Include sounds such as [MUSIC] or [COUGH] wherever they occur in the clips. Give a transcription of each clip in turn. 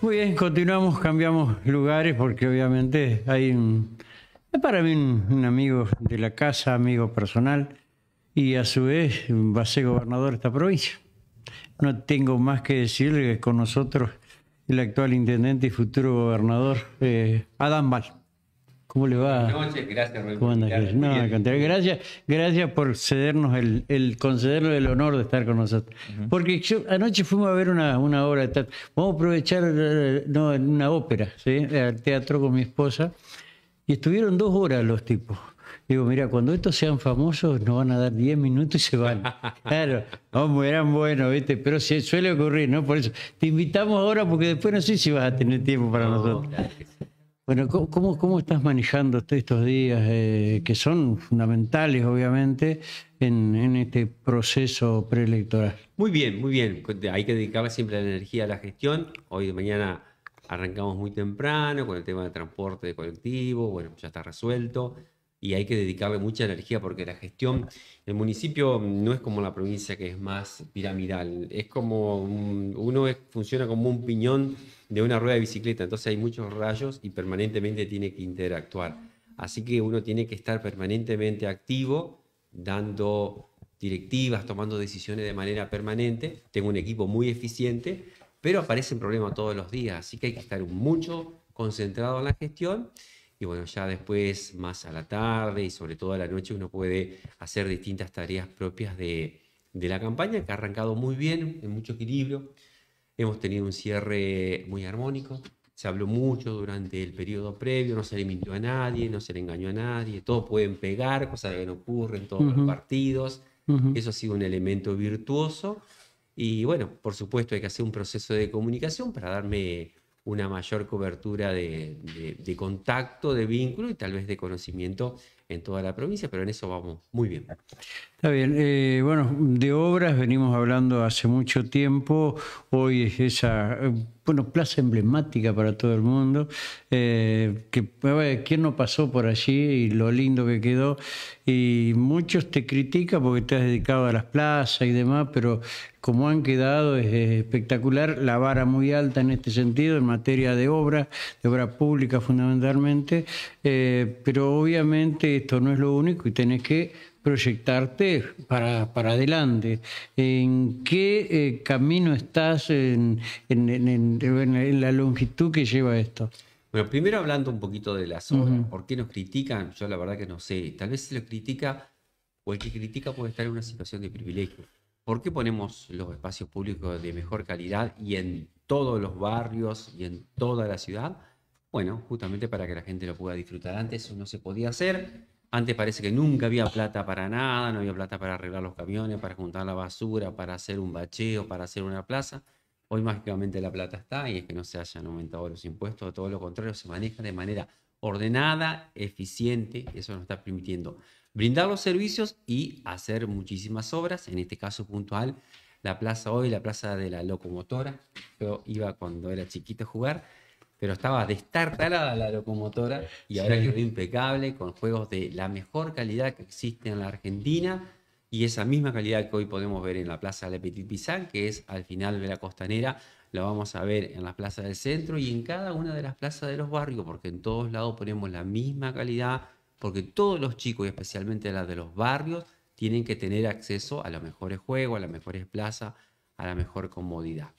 Muy bien, continuamos, cambiamos lugares porque obviamente hay para mí un, amigo de la casa, amigo personal, y a su vez va a ser gobernador de esta provincia. No tengo más que decirle con nosotros el actual intendente y futuro gobernador, Adam eh, Adán Val. ¿Cómo le va? Buenas noches, gracias, ¿Cómo No, gracias, gracias por cedernos el, el concedernos el honor de estar con nosotros. Porque yo, anoche fuimos a ver una, una obra Vamos a aprovechar eh, no, una ópera, ¿sí? Al teatro con mi esposa. Y estuvieron dos horas los tipos. Digo, mira, cuando estos sean famosos nos van a dar diez minutos y se van. [LAUGHS] Claro, vamos, eran buenos, ¿viste? Pero suele ocurrir, ¿no? Por eso, te invitamos ahora porque después no sé si vas a tener tiempo para nosotros. Bueno, ¿cómo, estás manejando estos días eh, que son fundamentales, obviamente, en, este proceso preelectoral? Muy bien, muy bien. Hay que dedicar siempre la energía a la gestión. Hoy de mañana arrancamos muy temprano con el tema de transporte de colectivo, bueno, ya está resuelto y hay que dedicarle mucha energía porque la gestión, el municipio no es como la provincia que es más piramidal, es como uno funciona como un piñón de una rueda de bicicleta, entonces hay muchos rayos y permanentemente tiene que interactuar. Así que uno tiene que estar permanentemente activo, dando directivas, tomando decisiones de manera permanente. Tengo un equipo muy eficiente, pero aparecen problemas todos los días, así que hay que estar mucho concentrado en la gestión y bueno, ya después, más a la tarde y sobre todo a la noche, uno puede hacer distintas tareas propias de, la campaña, que ha arrancado muy bien, en mucho equilibrio. Hemos tenido un cierre muy armónico. Se habló mucho durante el periodo previo, no se le mintió a nadie, no se le engañó a nadie, todos pueden pegar, cosas que no ocurren en todos los partidos. Eso ha sido un elemento virtuoso. Y bueno, por supuesto hay que hacer un proceso de comunicación para darme una mayor cobertura de, contacto, de vínculo y tal vez de conocimiento en toda la provincia, pero en eso vamos muy bien. Está bien. Eh, bueno, de obras venimos hablando hace mucho tiempo. Hoy es esa eh, bueno, plaza emblemática para todo el mundo. Eh, que, ¿Quién no pasó por allí y lo lindo que quedó? Y muchos te critican porque te has dedicado a las plazas y demás, pero como han quedado es espectacular, la vara muy alta en este sentido, en materia de obras, de obra pública fundamentalmente, pero obviamente esto no es lo único y tenés que proyectarte para, para adelante. ¿En qué eh, camino estás en, la longitud que lleva esto? Bueno, primero hablando un poquito de la zona. ¿por qué nos critican? Yo la verdad que no sé. Tal vez se lo critica o el que critica puede estar en una situación de privilegio. ¿Por qué ponemos los espacios públicos de mejor calidad y en todos los barrios y en toda la ciudad? Bueno, justamente para que la gente lo pueda disfrutar. Antes eso no se podía hacer. Antes parece que nunca había plata para nada, no había plata para arreglar los camiones, para juntar la basura, para hacer un bacheo, para hacer una plaza. Hoy mágicamente la plata está y es que no se hayan aumentado los impuestos, todo lo contrario, se maneja de manera ordenada, eficiente, eso nos está permitiendo brindar los servicios y hacer muchísimas obras, en este caso puntual, la plaza hoy, la plaza de la locomotora, yo iba cuando era chiquito a jugar pero estaba destartalada la locomotora y ahora quedó impecable con juegos de la mejor calidad que existe en la Argentina y esa misma calidad que hoy podemos ver en la Plaza de Petit Pizán que es al final de la costanera, la vamos a ver en la plaza del centro y en cada una de las plazas de los barrios, porque en todos lados ponemos la misma calidad, porque todos los chicos, y especialmente las de los barrios, tienen que tener acceso a los mejores juegos, a las mejores plazas, a la mejor comodidad.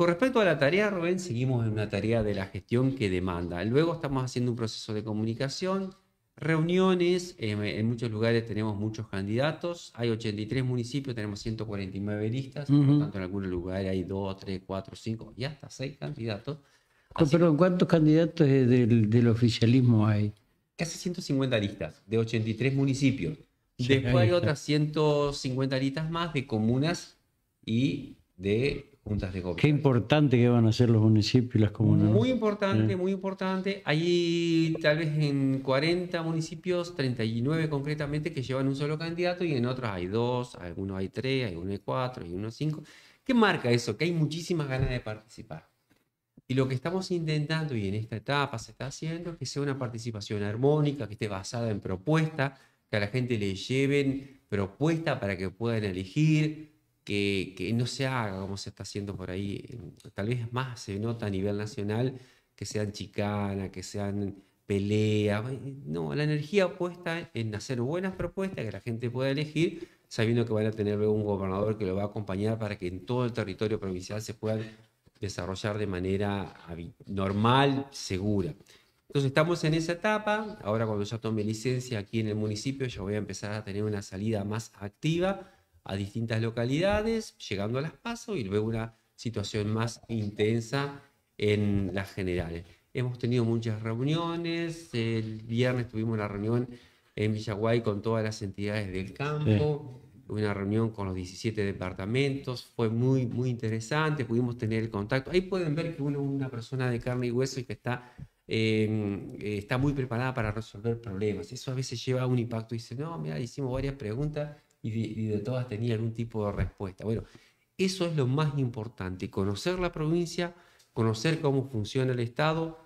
Con respecto a la tarea, Rubén, seguimos en una tarea de la gestión que demanda. Luego estamos haciendo un proceso de comunicación, reuniones, em, en, muchos lugares tenemos muchos candidatos, hay 83 municipios, tenemos 149 listas, por lo tanto en algunos lugares hay 2, 3, 4, 5 y hasta 6 candidatos. Pero ¿cuántos candidatos del, oficialismo hay? Casi 150 listas de 83 municipios. Después hay otras 150 listas más de comunas y de Qué importante que van a ser los municipios y las comunidades? Muy importante, muy importante. Hay tal vez en 40 municipios, 39 concretamente, que llevan un solo candidato y en otros hay dos, algunos hay tres, hay algunos hay cuatro, hay uno cinco. ¿Qué marca eso? Que hay muchísimas ganas de participar. Y lo que estamos intentando y en esta etapa se está haciendo es que sea una participación armónica, que esté basada en propuestas, que a la gente le lleven propuestas para que puedan elegir, que, no se haga como se está haciendo por ahí. Tal vez más se nota a nivel nacional que sean chicanas, que sean peleas. No, la energía puesta en hacer buenas propuestas que la gente pueda elegir, sabiendo que van a tener un gobernador que lo va a acompañar para que en todo el territorio provincial se puedan desarrollar de manera normal, segura. Entonces estamos en esa etapa, ahora cuando ya tome licencia aquí en el municipio, yo voy a empezar a tener una salida más activa a distintas localidades, llegando a las PASO y luego una situación más intensa en las generales. Hemos tenido muchas reuniones, el viernes tuvimos una reunión en Villaguay con todas las entidades del campo, una reunión con los 17 departamentos, fue muy, muy interesante, pudimos tener el contacto. Ahí pueden ver que uno es una persona de carne y hueso y que está, em, está muy preparada para resolver problemas. Eso a veces lleva a un impacto. y Dice, no, mira, hicimos varias preguntas y de, todas tenían un tipo de respuesta. Bueno, eso es lo más importante, conocer la provincia, conocer cómo funciona el Estado,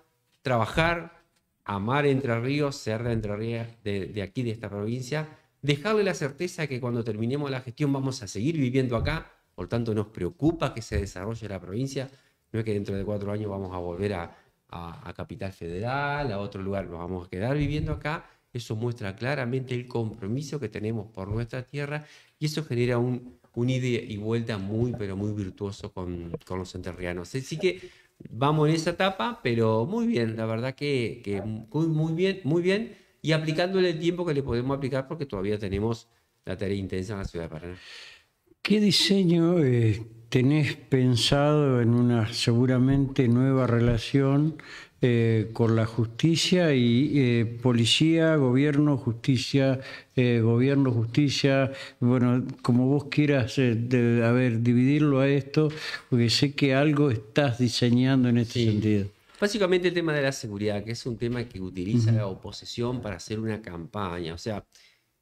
trabajar, amar Entre Ríos, ser de Entre Ríos, de, aquí, de esta provincia, dejarle la certeza que cuando terminemos la gestión vamos a seguir viviendo acá, por tanto nos preocupa que se desarrolle la provincia, no es que dentro de cuatro años vamos a volver a, a Capital Federal, a otro lugar, nos vamos a quedar viviendo acá eso muestra claramente el compromiso que tenemos por nuestra tierra y eso genera un, un ida y vuelta muy, pero muy virtuoso con, con los enterrianos. Así que vamos en esa etapa, pero muy bien, la verdad que, muy, bien, muy bien, y aplicándole el tiempo que le podemos aplicar porque todavía tenemos la tarea intensa en la ciudad de Paraná. ¿Qué diseño eh, tenés pensado en una seguramente nueva relación eh, con la justicia y eh, policía, gobierno, justicia, eh, gobierno, justicia, bueno, como vos quieras, a ver, dividirlo a esto, porque sé que algo estás diseñando en este sentido. Básicamente el tema de la seguridad, que es un tema que utiliza la oposición para hacer una campaña, o sea,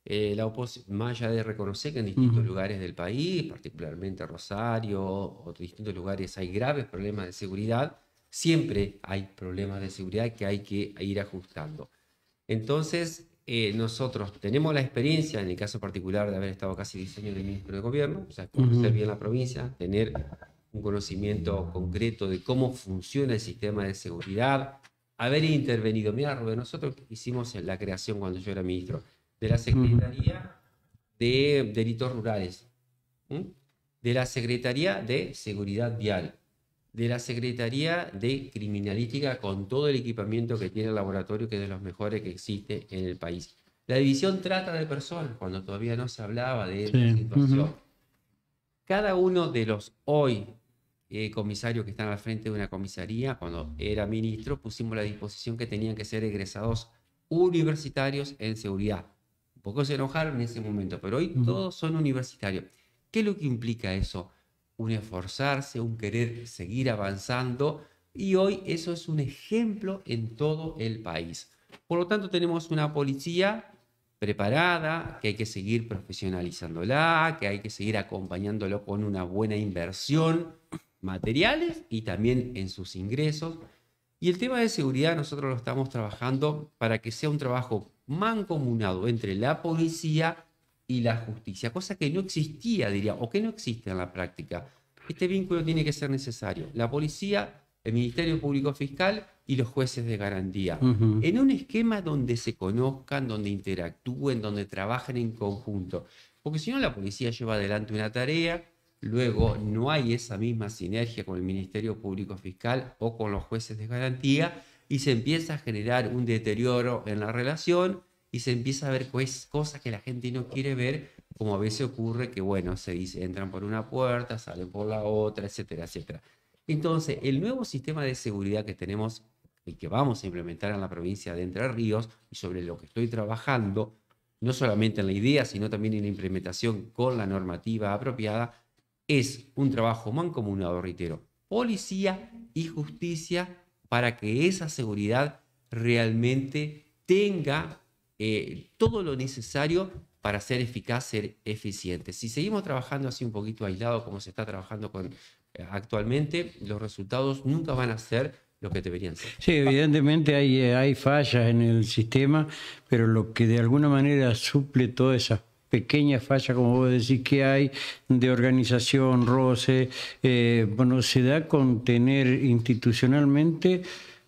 la oposición, más allá de reconocer que en distintos lugares del país, particularmente Rosario o distintos lugares, hay graves problemas de seguridad, siempre hay problemas de seguridad que hay que ir ajustando. Entonces, eh, nosotros tenemos la experiencia, en el caso particular de haber estado casi 10 años de ministro de gobierno, o sea, conocer bien la provincia, tener un conocimiento concreto de cómo funciona el sistema de seguridad, haber intervenido. Mira, Rubén, nosotros hicimos la creación cuando yo era ministro de la Secretaría de Delitos Rurales, de la Secretaría de Seguridad Vial, de la Secretaría de Criminalística con todo el equipamiento que tiene el laboratorio, que es de los mejores que existe en el país. La división trata de personas, cuando todavía no se hablaba de esta situación. Cada uno de los hoy eh, comisarios que están al frente de una comisaría, cuando era ministro, pusimos la disposición que tenían que ser egresados universitarios en seguridad. Un poco se enojaron en ese momento, pero hoy todos son universitarios. ¿Qué es lo que implica eso? un esforzarse, un querer seguir avanzando y hoy eso es un ejemplo en todo el país. Por lo tanto, tenemos una policía preparada, que hay que seguir profesionalizándola, que hay que seguir acompañándola con una buena inversión materiales y también en sus ingresos. Y el tema de seguridad nosotros lo estamos trabajando para que sea un trabajo mancomunado entre la policía y la justicia, cosa que no existía, diría, o que no existe en la práctica. Este vínculo tiene que ser necesario. La policía, el Ministerio Público Fiscal y los jueces de garantía. En un esquema donde se conozcan, donde interactúen, donde trabajen en conjunto. Porque si no, la policía lleva adelante una tarea, luego no hay esa misma sinergia con el Ministerio Público Fiscal o con los jueces de garantía y se empieza a generar un deterioro en la relación y se empieza a ver cosas que la gente no quiere ver, como a veces ocurre que, bueno, se dice, entran por una puerta, salen por la otra, etcétera, etcétera. Entonces, el nuevo sistema de seguridad que tenemos el que vamos a implementar en la provincia de Entre Ríos y sobre lo que estoy trabajando, no solamente en la idea, sino también en la implementación con la normativa apropiada, es un trabajo mancomunado, reitero, policía y justicia para que esa seguridad realmente tenga eh, todo lo necesario para ser eficaz, ser eficiente. Si seguimos trabajando así un poquito aislado como se está trabajando con, eh, actualmente, los resultados nunca van a ser lo que deberían ser. Sí, evidentemente eh, hay, fallas en el sistema, pero lo que de alguna manera suple todas esas pequeñas fallas, como vos decís, que hay de organización, roce, bueno, se da con tener institucionalmente,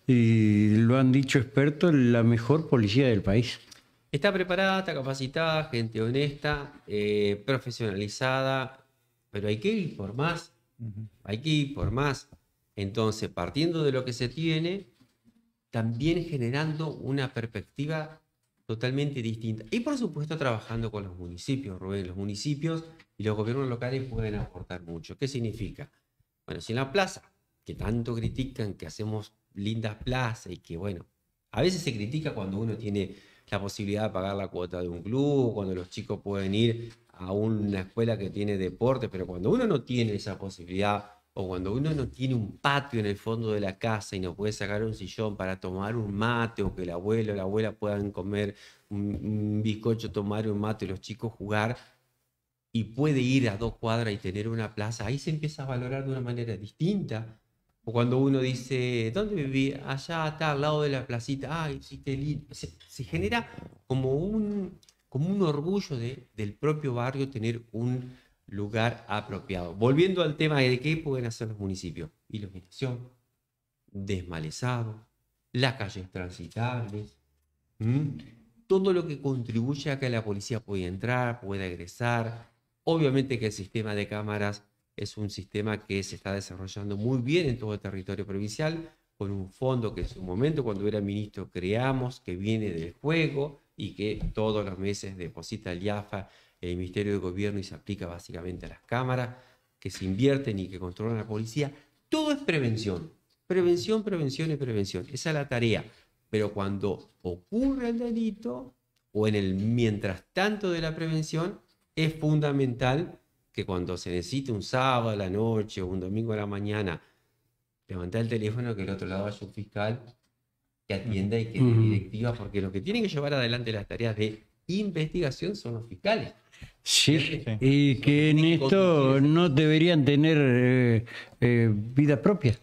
y lo han dicho expertos, la mejor policía del país. Está preparada, está capacitada, gente honesta, eh, profesionalizada, pero hay que ir por más. Hay que ir por más. Entonces, partiendo de lo que se tiene, también generando una perspectiva totalmente distinta. Y por supuesto trabajando con los municipios, Rubén. Los municipios y los gobiernos locales pueden aportar mucho. ¿Qué significa? Bueno, si en la plaza, que tanto critican, que hacemos lindas plazas y que, bueno, a veces se critica cuando uno tiene la posibilidad de pagar la cuota de un club, cuando los chicos pueden ir a una escuela que tiene deporte, pero cuando uno no tiene esa posibilidad o cuando uno no tiene un patio en el fondo de la casa y no puede sacar un sillón para tomar un mate o que el abuelo o la abuela puedan comer un, un bizcocho, tomar un mate y los chicos jugar, y puede ir a dos cuadras y tener una plaza, ahí se empieza a valorar de una manera distinta o cuando uno dice, ¿dónde viví? Allá, está al lado de la placita. Ah, lindo. Se, genera como un, como un orgullo de, del propio barrio tener un lugar apropiado. Volviendo al tema de qué pueden hacer los municipios. Iluminación, desmalezado, las calles transitables, todo lo que contribuye a que la policía pueda entrar, pueda egresar. Obviamente que el sistema de cámaras es un sistema que se está desarrollando muy bien en todo el territorio provincial, con un fondo que en su momento, cuando era ministro, creamos, que viene del juego y que todos los meses deposita el IAFA, el Ministerio de Gobierno, y se aplica básicamente a las cámaras, que se invierten y que controlan la policía. Todo es prevención. Prevención, prevención y prevención. Esa es la tarea. Pero cuando ocurre el delito, o en el mientras tanto de la prevención, es fundamental que cuando se necesite un sábado a la noche o un domingo a la mañana, levantar el teléfono que el otro lado haya un fiscal que atienda y que dé directiva, porque los que tienen que llevar adelante las tareas de investigación son los fiscales. y que en esto no deberían tener eh, eh, vida propia.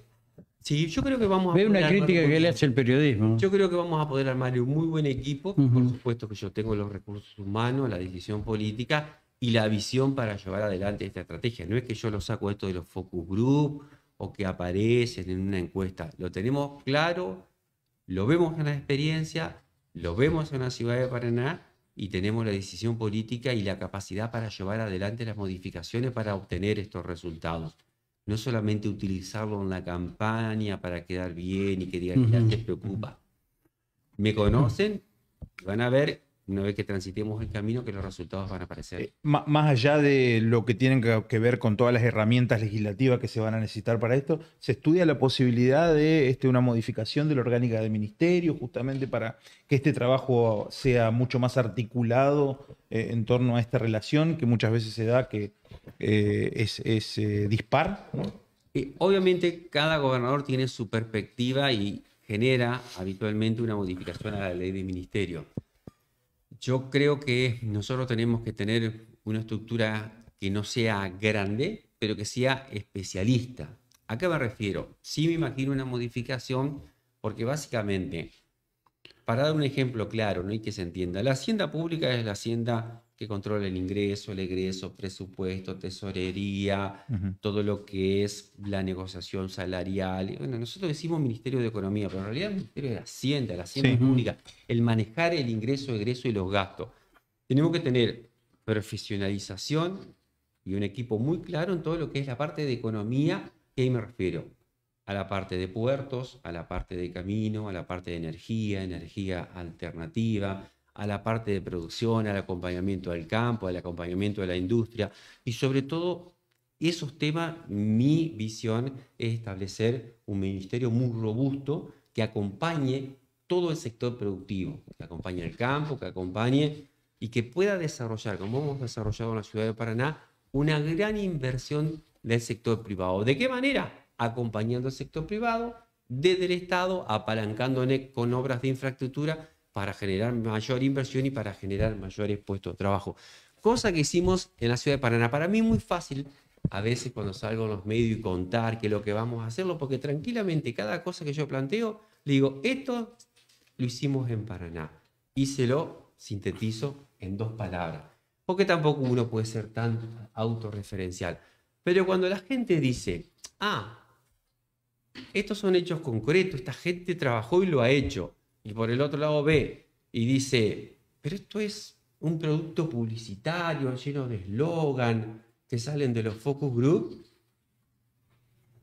Sí, yo creo que vamos a Ve una crítica que le hace el periodismo. Yo creo que vamos a poder armar un muy buen equipo. Por supuesto que yo tengo los recursos humanos, la decisión política y la visión para llevar adelante esta estrategia. No es que yo lo saco esto de los focus group o que aparecen en una encuesta. Lo tenemos claro, lo vemos en la experiencia, lo vemos en la ciudad de Paraná y tenemos la decisión política y la capacidad para llevar adelante las modificaciones para obtener estos resultados. No solamente utilizarlo en la campaña para quedar bien y que digan, ya te preocupa. Me conocen, van a ver una vez que transitemos el camino que los resultados van a aparecer. Eh, más allá de lo que tienen que ver con todas las herramientas legislativas que se van a necesitar para esto, se estudia la posibilidad de este, una modificación de la orgánica del ministerio, justamente para que este trabajo sea mucho más articulado eh, en torno a esta relación que muchas veces se da que eh, es, dispar. Y obviamente cada gobernador tiene su perspectiva y genera habitualmente una modificación a la ley de ministerio. Yo creo que nosotros tenemos que tener una estructura que no sea grande, pero que sea especialista. ¿A qué me refiero? Sí me imagino una modificación porque básicamente, para dar un ejemplo claro ¿no? hay que se entienda, la hacienda pública es la hacienda que controla el ingreso, el egreso, presupuesto, tesorería, todo lo que es la negociación salarial. Bueno, nosotros decimos Ministerio de Economía, pero en realidad el Ministerio de Hacienda, la Hacienda es única, el manejar el ingreso, egreso y los gastos. Tenemos que tener profesionalización y un equipo muy claro en todo lo que es la parte de economía, que ahí me refiero a la parte de puertos, a la parte de camino, a la parte de energía, energía alternativa, a la parte de producción, al acompañamiento del campo, al acompañamiento de la industria y sobre todo esos temas, mi visión es establecer un ministerio muy robusto que acompañe todo el sector productivo, que acompañe el campo, que acompañe y que pueda desarrollar, como hemos desarrollado en la ciudad de Paraná, una gran inversión del sector privado. ¿De qué manera? Acompañando al sector privado desde el Estado, apalancándole con obras de infraestructura para generar mayor inversión y para generar mayores puestos de trabajo. Cosa que hicimos en la ciudad de Paraná. Para mí es muy fácil a veces cuando salgo a los medios y contar que lo que vamos a hacerlo, porque tranquilamente cada cosa que yo planteo, le digo, esto lo hicimos en Paraná. Y se lo sintetizo en dos palabras. Porque tampoco uno puede ser tan autorreferencial. Pero cuando la gente dice, ah, estos son hechos concretos, esta gente trabajó y lo ha hecho y por el otro lado ve y dice, pero esto es un producto publicitario lleno de eslogan que salen de los focus group,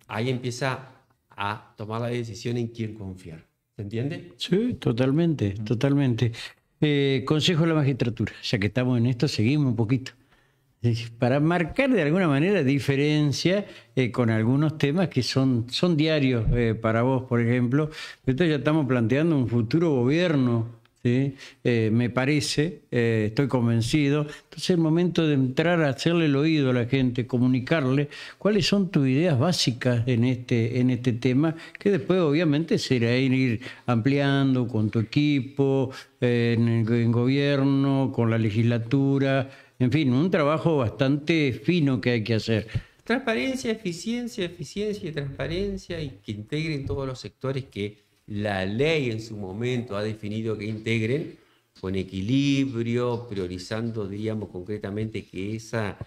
ahí empieza a tomar la decisión en quién confiar. ¿Se entiende? Sí, totalmente, totalmente. Eh, consejo de la magistratura, ya que estamos en esto, seguimos un poquito para marcar de alguna manera diferencia eh, con algunos temas que son, son diarios eh, para vos, por ejemplo. Entonces ya estamos planteando un futuro gobierno, eh, me parece, estoy convencido. Entonces es el momento de entrar a hacerle el oído a la gente, comunicarle cuáles son tus ideas básicas en este, en este tema, que después obviamente será ir ampliando con tu equipo, en, en gobierno, con la legislatura. En fin, un trabajo bastante fino que hay que hacer. Transparencia, eficiencia, eficiencia y transparencia y que integren todos los sectores que la ley en su momento ha definido que integren con equilibrio, priorizando, diríamos concretamente, que esa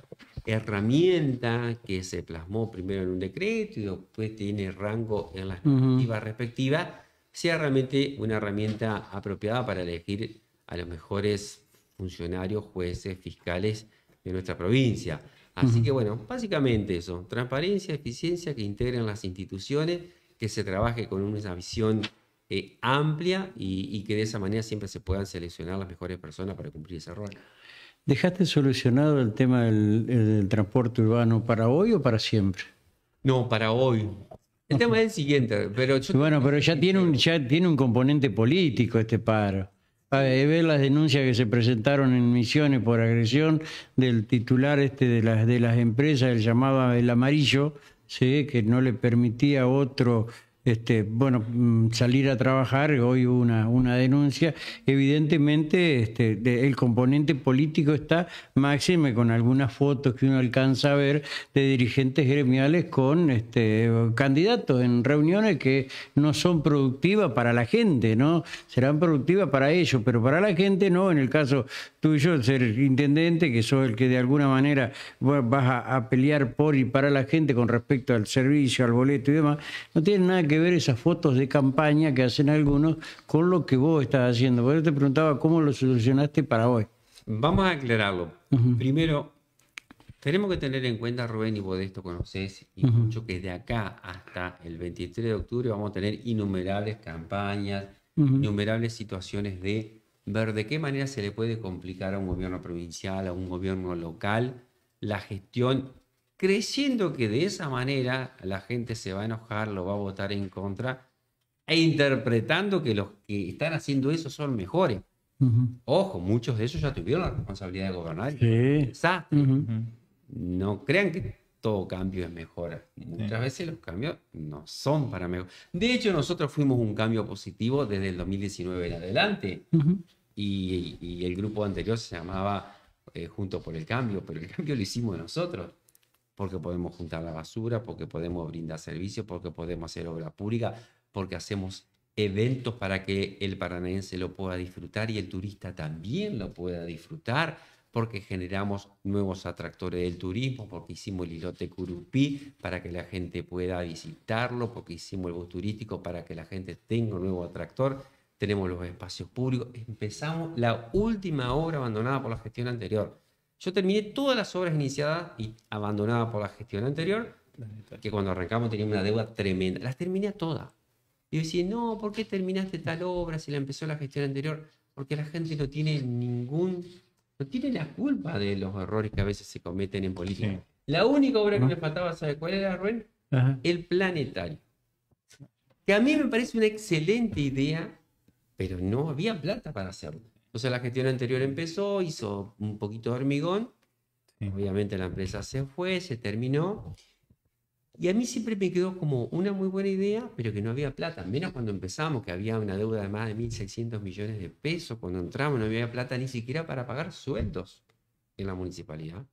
herramienta que se plasmó primero en un decreto y después tiene rango en las normativas respectivas, sea realmente una herramienta apropiada para elegir a los mejores funcionarios, jueces, fiscales de nuestra provincia. Así que bueno, básicamente eso, transparencia, eficiencia que integren las instituciones, que se trabaje con una visión eh, amplia y, que de esa manera siempre se puedan seleccionar las mejores personas para cumplir ese rol. ¿Dejaste solucionado el tema del, transporte urbano para hoy o para siempre? No, para hoy. El tema es el siguiente, pero Bueno, pero ya [LAUGHS] tiene un, ya tiene un componente político este paro ver las denuncias que se presentaron en Misiones por agresión del titular este de las, de las empresas, el llamado El Amarillo, ¿sí? que no le permitía otro este, bueno, mm, salir a trabajar, hoy una, una denuncia, evidentemente este, el componente político está máximo con algunas fotos que uno alcanza a ver de dirigentes gremiales con este, candidatos en reuniones que no son productivas para la gente, ¿no? Serán productivas para ellos, pero para la gente no, en el caso tuyo, ser intendente, que sos el que de alguna manera vas a, a pelear por y para la gente con respecto al servicio, al boleto y demás, no tiene nada que que ver esas fotos de campaña que hacen algunos con lo que vos estás haciendo. Por eso te preguntaba cómo lo solucionaste para hoy. Vamos a aclararlo. Primero, tenemos que tener en cuenta, Rubén, y vos de esto conocés, y mucho que de acá hasta el 23 de octubre vamos a tener innumerables campañas, innumerables situaciones de ver de qué manera se le puede complicar a un gobierno provincial, a un gobierno local, la gestión creyendo que de esa manera la gente se va a enojar, lo va a votar en contra, e interpretando que los que están haciendo eso son mejores. Ojo, muchos de ellos ya tuvieron la responsabilidad de gobernar. Sí. No crean que todo cambio es mejor. Muchas veces los cambios no son para mejor. De hecho, nosotros fuimos un cambio positivo desde el 2019 en adelante. y, el grupo anterior se llamaba eh, Junto por el Cambio, pero el cambio lo hicimos nosotros porque podemos juntar la basura, porque podemos brindar servicios, porque podemos hacer obra pública, porque hacemos eventos para que el paranaense lo pueda disfrutar y el turista también lo pueda disfrutar, porque generamos nuevos atractores del turismo, porque hicimos el islote Curupí para que la gente pueda visitarlo, porque hicimos el bus turístico para que la gente tenga un nuevo atractor, tenemos los espacios públicos, empezamos la última obra abandonada por la gestión anterior, yo terminé todas las obras iniciadas y abandonadas por la gestión anterior, que cuando arrancamos teníamos una deuda tremenda. Las terminé todas. Y yo decía, no, ¿por qué terminaste tal obra si la empezó la gestión anterior? Porque la gente no tiene ningún, no tiene la culpa de los errores que a veces se cometen en política. La única obra que me faltaba, ¿sabe cuál era, Rubén? El planetario. Que a mí me parece una excelente idea, pero no había plata para hacerlo. Entonces la gestión anterior empezó, hizo un poquito de hormigón, obviamente la empresa se fue, se terminó. Y a mí siempre me quedó como una muy buena idea, pero que no había plata, menos cuando empezamos, que había una deuda de más de 1.600 millones de pesos. Cuando entramos no había plata ni siquiera para pagar sueldos en la municipalidad.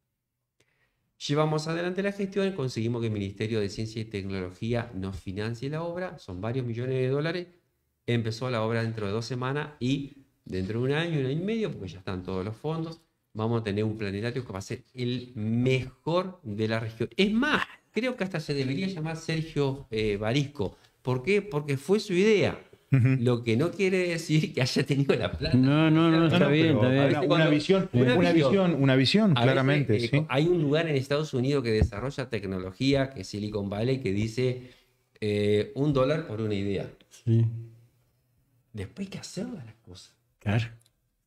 Llevamos adelante la gestión, conseguimos que el Ministerio de Ciencia y Tecnología nos financie la obra, son varios millones de dólares. Empezó la obra dentro de dos semanas y dentro de un año, un año y medio, porque ya están todos los fondos, vamos a tener un planetario que va a ser el mejor de la región. Es más, creo que hasta se debería llamar Sergio Varisco. Eh, ¿Por qué? Porque fue su idea. Lo que no quiere decir que haya tenido la plata. No, no, no, está bien, Una, visión, una, visión, una, visión, claramente. Eh, hay un lugar en Estados Unidos que desarrolla tecnología, que es Silicon Valley, que dice eh, un dólar por una idea. Sí. Después hay que hacer las cosas. Claro.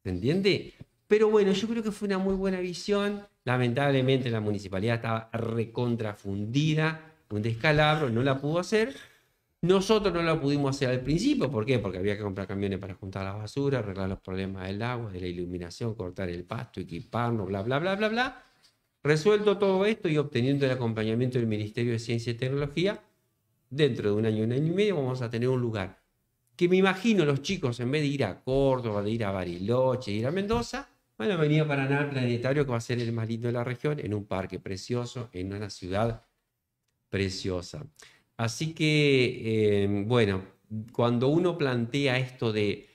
¿Se entiende? Pero bueno, yo creo que fue una muy buena visión. Lamentablemente la municipalidad estaba recontrafundida, un descalabro, no la pudo hacer. Nosotros no la pudimos hacer al principio, ¿por qué? Porque había que comprar camiones para juntar la basura, arreglar los problemas del agua, de la iluminación, cortar el pasto, equiparnos, bla, bla, bla, bla, bla. Resuelto todo esto y obteniendo el acompañamiento del Ministerio de Ciencia y Tecnología, dentro de un año, un año y medio vamos a tener un lugar que me imagino los chicos, en vez de ir a Córdoba, de ir a Bariloche, de ir a Mendoza, bueno, venía a Paraná el Planetario, que va a ser el más lindo de la región, en un parque precioso, en una ciudad preciosa. Así que, eh, bueno, cuando uno plantea esto de,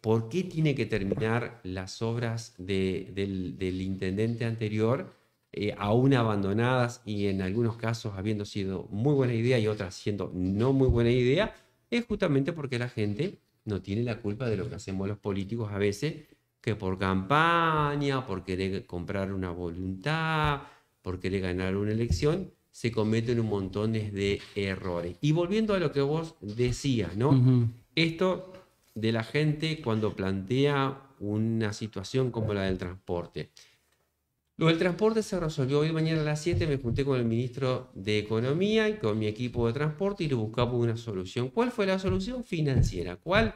por qué tiene que terminar las obras del, intendente anterior, eh, aún abandonadas y en algunos casos habiendo sido muy buena idea y otras siendo no muy buena idea, es justamente porque la gente no tiene la culpa de lo que hacemos los políticos a veces, que por campaña, por querer comprar una voluntad, por querer ganar una elección, se cometen un montón de errores. Y volviendo a lo que vos decías, ¿no? Esto de la gente cuando plantea una situación como la del transporte. Lo del transporte se resolvió hoy mañana a las 7, me junté con el ministro de Economía y con mi equipo de transporte y le buscamos una solución. ¿Cuál fue la solución financiera? ¿Cuál?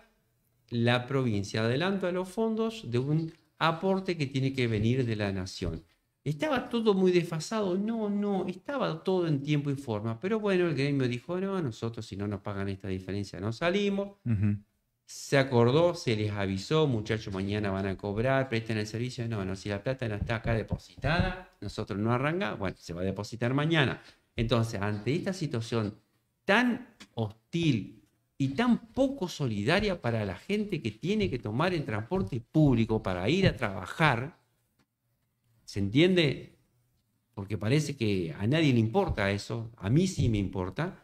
La provincia adelanta los fondos de un aporte que tiene que venir de la nación. ¿Estaba todo muy desfasado? No, no, estaba todo en tiempo y forma. Pero bueno, el gremio dijo, no, nosotros si no nos pagan esta diferencia no salimos se acordó, se les avisó, muchachos, mañana van a cobrar, presten el servicio. No, no, si la plata no está acá depositada, nosotros no arrancamos, bueno, se va a depositar mañana. Entonces, ante esta situación tan hostil y tan poco solidaria para la gente que tiene que tomar el transporte público para ir a trabajar, ¿se entiende? Porque parece que a nadie le importa eso, a mí sí me importa,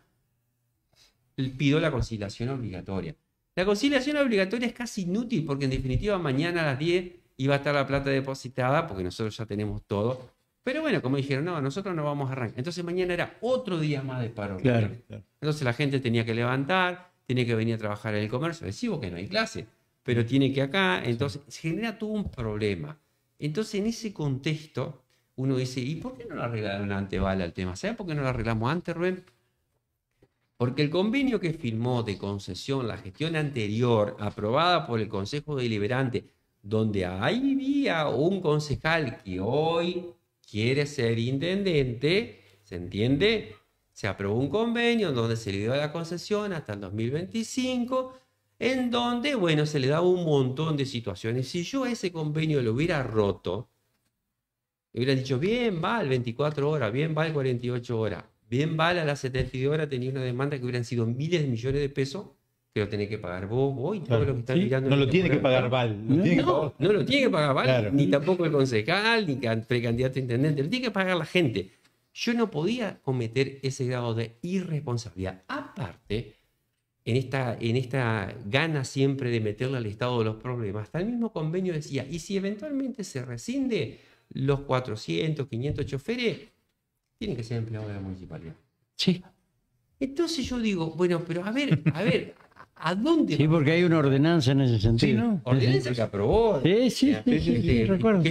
pido la conciliación obligatoria la conciliación obligatoria es casi inútil porque en definitiva mañana a las 10 iba a estar la plata depositada porque nosotros ya tenemos todo. Pero bueno, como dijeron, no, nosotros no vamos a arrancar. Entonces mañana era otro día más de paro. Entonces la gente tenía que levantar, tenía que venir a trabajar en el comercio. Decimos que no hay clase, pero tiene que acá. Entonces genera todo un problema. Entonces en ese contexto uno dice, ¿y por qué no lo arreglaron antes, Vale, al tema? ¿Sabes por qué no lo arreglamos antes, Rubén? Porque el convenio que firmó de concesión la gestión anterior, aprobada por el Consejo Deliberante, donde ahí vivía un concejal que hoy quiere ser intendente, ¿se entiende? Se aprobó un convenio donde se le dio la concesión hasta el 2025, en donde, bueno, se le daba un montón de situaciones. Si yo ese convenio lo hubiera roto, le dicho, bien, va el 24 horas, bien, va el 48 horas bien vale a las 72 horas tenía una demanda que hubieran sido miles de millones de pesos que lo tenés que pagar vos, vos y todos los que están mirando. No lo tiene que pagar Val. No, lo tiene que pagar Val, ni tampoco el concejal, ni el precandidato a intendente, lo tiene que pagar la gente. Yo no podía cometer ese grado de irresponsabilidad. Aparte, en esta, en esta gana siempre de meterle al Estado de los problemas, hasta el mismo convenio decía, y si eventualmente se rescinde los 400, 500 choferes, tiene que ser empleado de la municipalidad. Sí. Entonces yo digo, bueno, pero a ver, a ver, ¿a dónde? Sí, porque hay una ordenanza en ese sentido. Sí, ¿no? Ordenanza que aprobó. Sí, sí, recuerdo.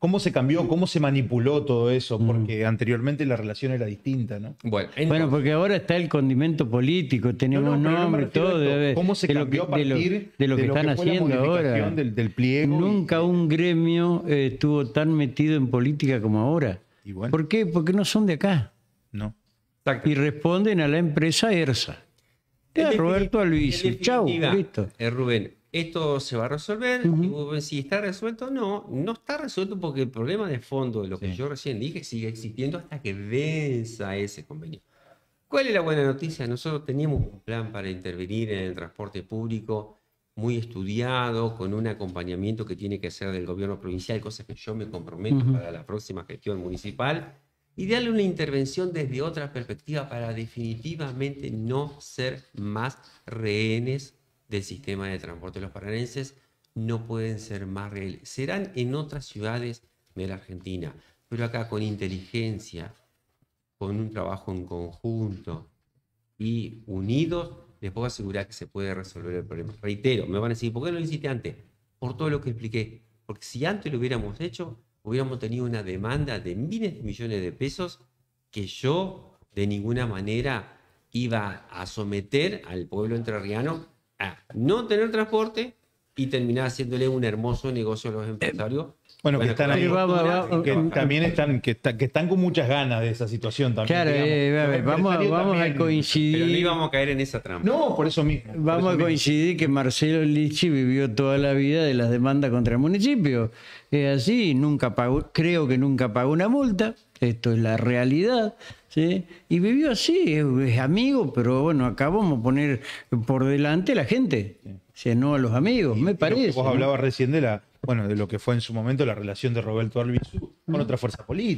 ¿Cómo, se cambió, cómo se manipuló todo eso? Mm. Porque anteriormente la relación era distinta, ¿no? Bueno, bueno, porque ahora está el condimento político, tenemos un nombre, todo. De, ¿Cómo se cambió lo que, de lo, que, están haciendo ahora? Del, Nunca un gremio estuvo tan metido en política como ahora. ¿Por qué? Porque no son de acá. No. Y responden a la empresa ERSA. roberto Roberto Luis Chau, listo. Eh, Rubén, esto se va a resolver. Y Si está resuelto, o no. No está resuelto porque el problema de fondo de lo que yo recién dije sigue existiendo hasta que venza ese convenio. ¿Cuál es la buena noticia? Nosotros teníamos un plan para intervenir en el transporte público muy estudiado, con un acompañamiento que tiene que ser del gobierno provincial, cosas que yo me comprometo para la próxima gestión municipal, y darle una intervención desde otra perspectiva para definitivamente no ser más rehenes del sistema de transporte. Los paranenses no pueden ser más rehenes. Serán en otras ciudades de la Argentina, pero acá con inteligencia, con un trabajo en conjunto y unidos les puedo asegurar que se puede resolver el problema. Reitero, me van a decir, ¿por qué no lo hiciste antes? Por todo lo que expliqué. Porque si antes lo hubiéramos hecho, hubiéramos tenido una demanda de miles de millones de pesos que yo de ninguna manera iba a someter al pueblo entrerriano a no tener transporte y terminar haciéndole un hermoso negocio a los em, empresarios bueno, que están ahí, que también están, que, están con muchas ganas de esa situación también. Claro, vamos, eh, eh, vamos a coincidir. Pero no íbamos a caer en esa trampa. No, por eso mismo. Vamos a coincidir que Marcelo Lichi vivió toda la vida de las demandas contra el municipio. Es así, nunca pagó, creo que nunca pagó una multa, esto es la realidad. ¿Sí? Y vivió así, es amigo, pero bueno, acá vamos a poner por delante a la gente, no a los amigos, me parece. Vos hablabas recién de la bueno, de lo que fue en su momento la relación de Roberto Arbizu con mm. otra fuerza política.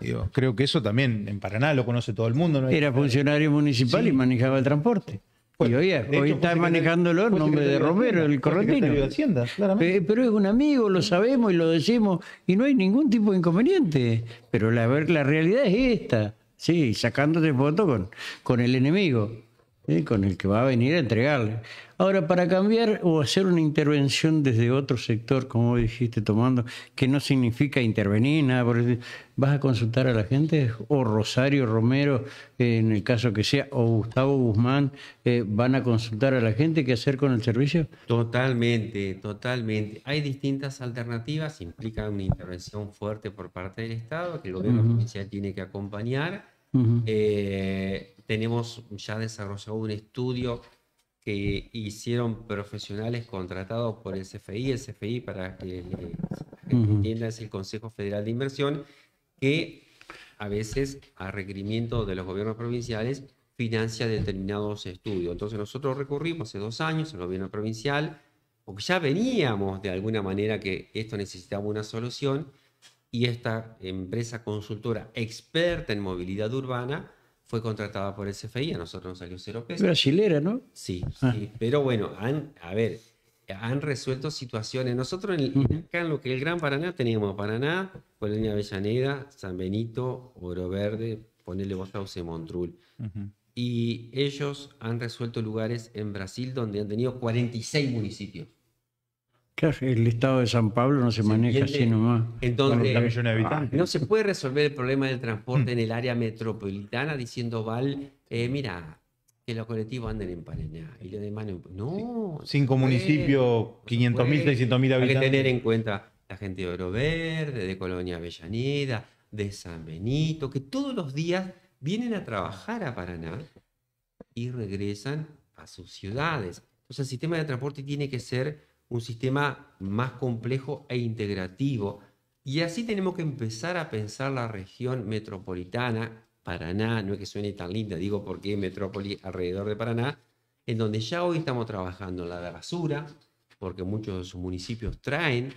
Sí. creo que eso también en Paraná lo conoce todo el mundo. ¿no? Era funcionario municipal y manejaba el transporte. y hoy, hoy está manejándolo en nombre de Romero, el correntino. Eh, pero es un amigo, lo sabemos y lo decimos, y no hay ningún tipo de inconveniente. Pero la, la realidad es esta, sí, sacándote foto con, con el enemigo con el que va a venir a entregarle. Ahora, para cambiar o hacer una intervención desde otro sector, como dijiste, tomando, que no significa intervenir, nada, vas a consultar a la gente, o Rosario Romero, eh, en el caso que sea, o Gustavo Guzmán, eh, van a consultar a la gente qué hacer con el servicio. Totalmente, totalmente. Hay distintas alternativas, implica una intervención fuerte por parte del Estado, que el gobierno uh tiene que acompañar tenemos ya desarrollado un estudio que hicieron profesionales contratados por el CFI. El CFI, para que, entiendan, es el Consejo Federal de Inversión, que a veces, a requerimiento de los gobiernos provinciales, financia determinados estudios. Entonces nosotros recurrimos hace dos años al gobierno provincial, porque ya veníamos de alguna manera que esto necesitaba una solución, y esta empresa consultora experta en movilidad urbana fue contratada por el a nosotros nos salió cero pesos. Brasilera, ¿no? Sí, ah. sí, pero bueno, han, a ver, han resuelto situaciones. Nosotros en, lo que el Gran Paraná teníamos Paraná, Colonia Avellaneda, San Benito, Oro Verde, ponerle vos a Montrul. Y ellos han resuelto lugares en Brasil donde han tenido 46 municipios. Claro, el estado de San Pablo no se maneja así nomás. Entonces, ah, no se puede resolver el problema del transporte mm. en el área metropolitana diciendo, Val, eh, mira, que los colectivos anden en Paraná y no. Cinco municipios, 500.000, 600.000 habitantes. Hay que tener en cuenta la gente de Oro Verde, de Colonia Avellaneda, de San Benito, que todos los días vienen a trabajar a Paraná y regresan a sus ciudades. Entonces, el sistema de transporte tiene que ser un sistema más complejo e integrativo. Y así tenemos que empezar a pensar la región metropolitana, Paraná, no es que suene tan linda, digo porque metrópoli alrededor de Paraná, en donde ya hoy estamos trabajando la de basura, porque muchos de sus municipios traen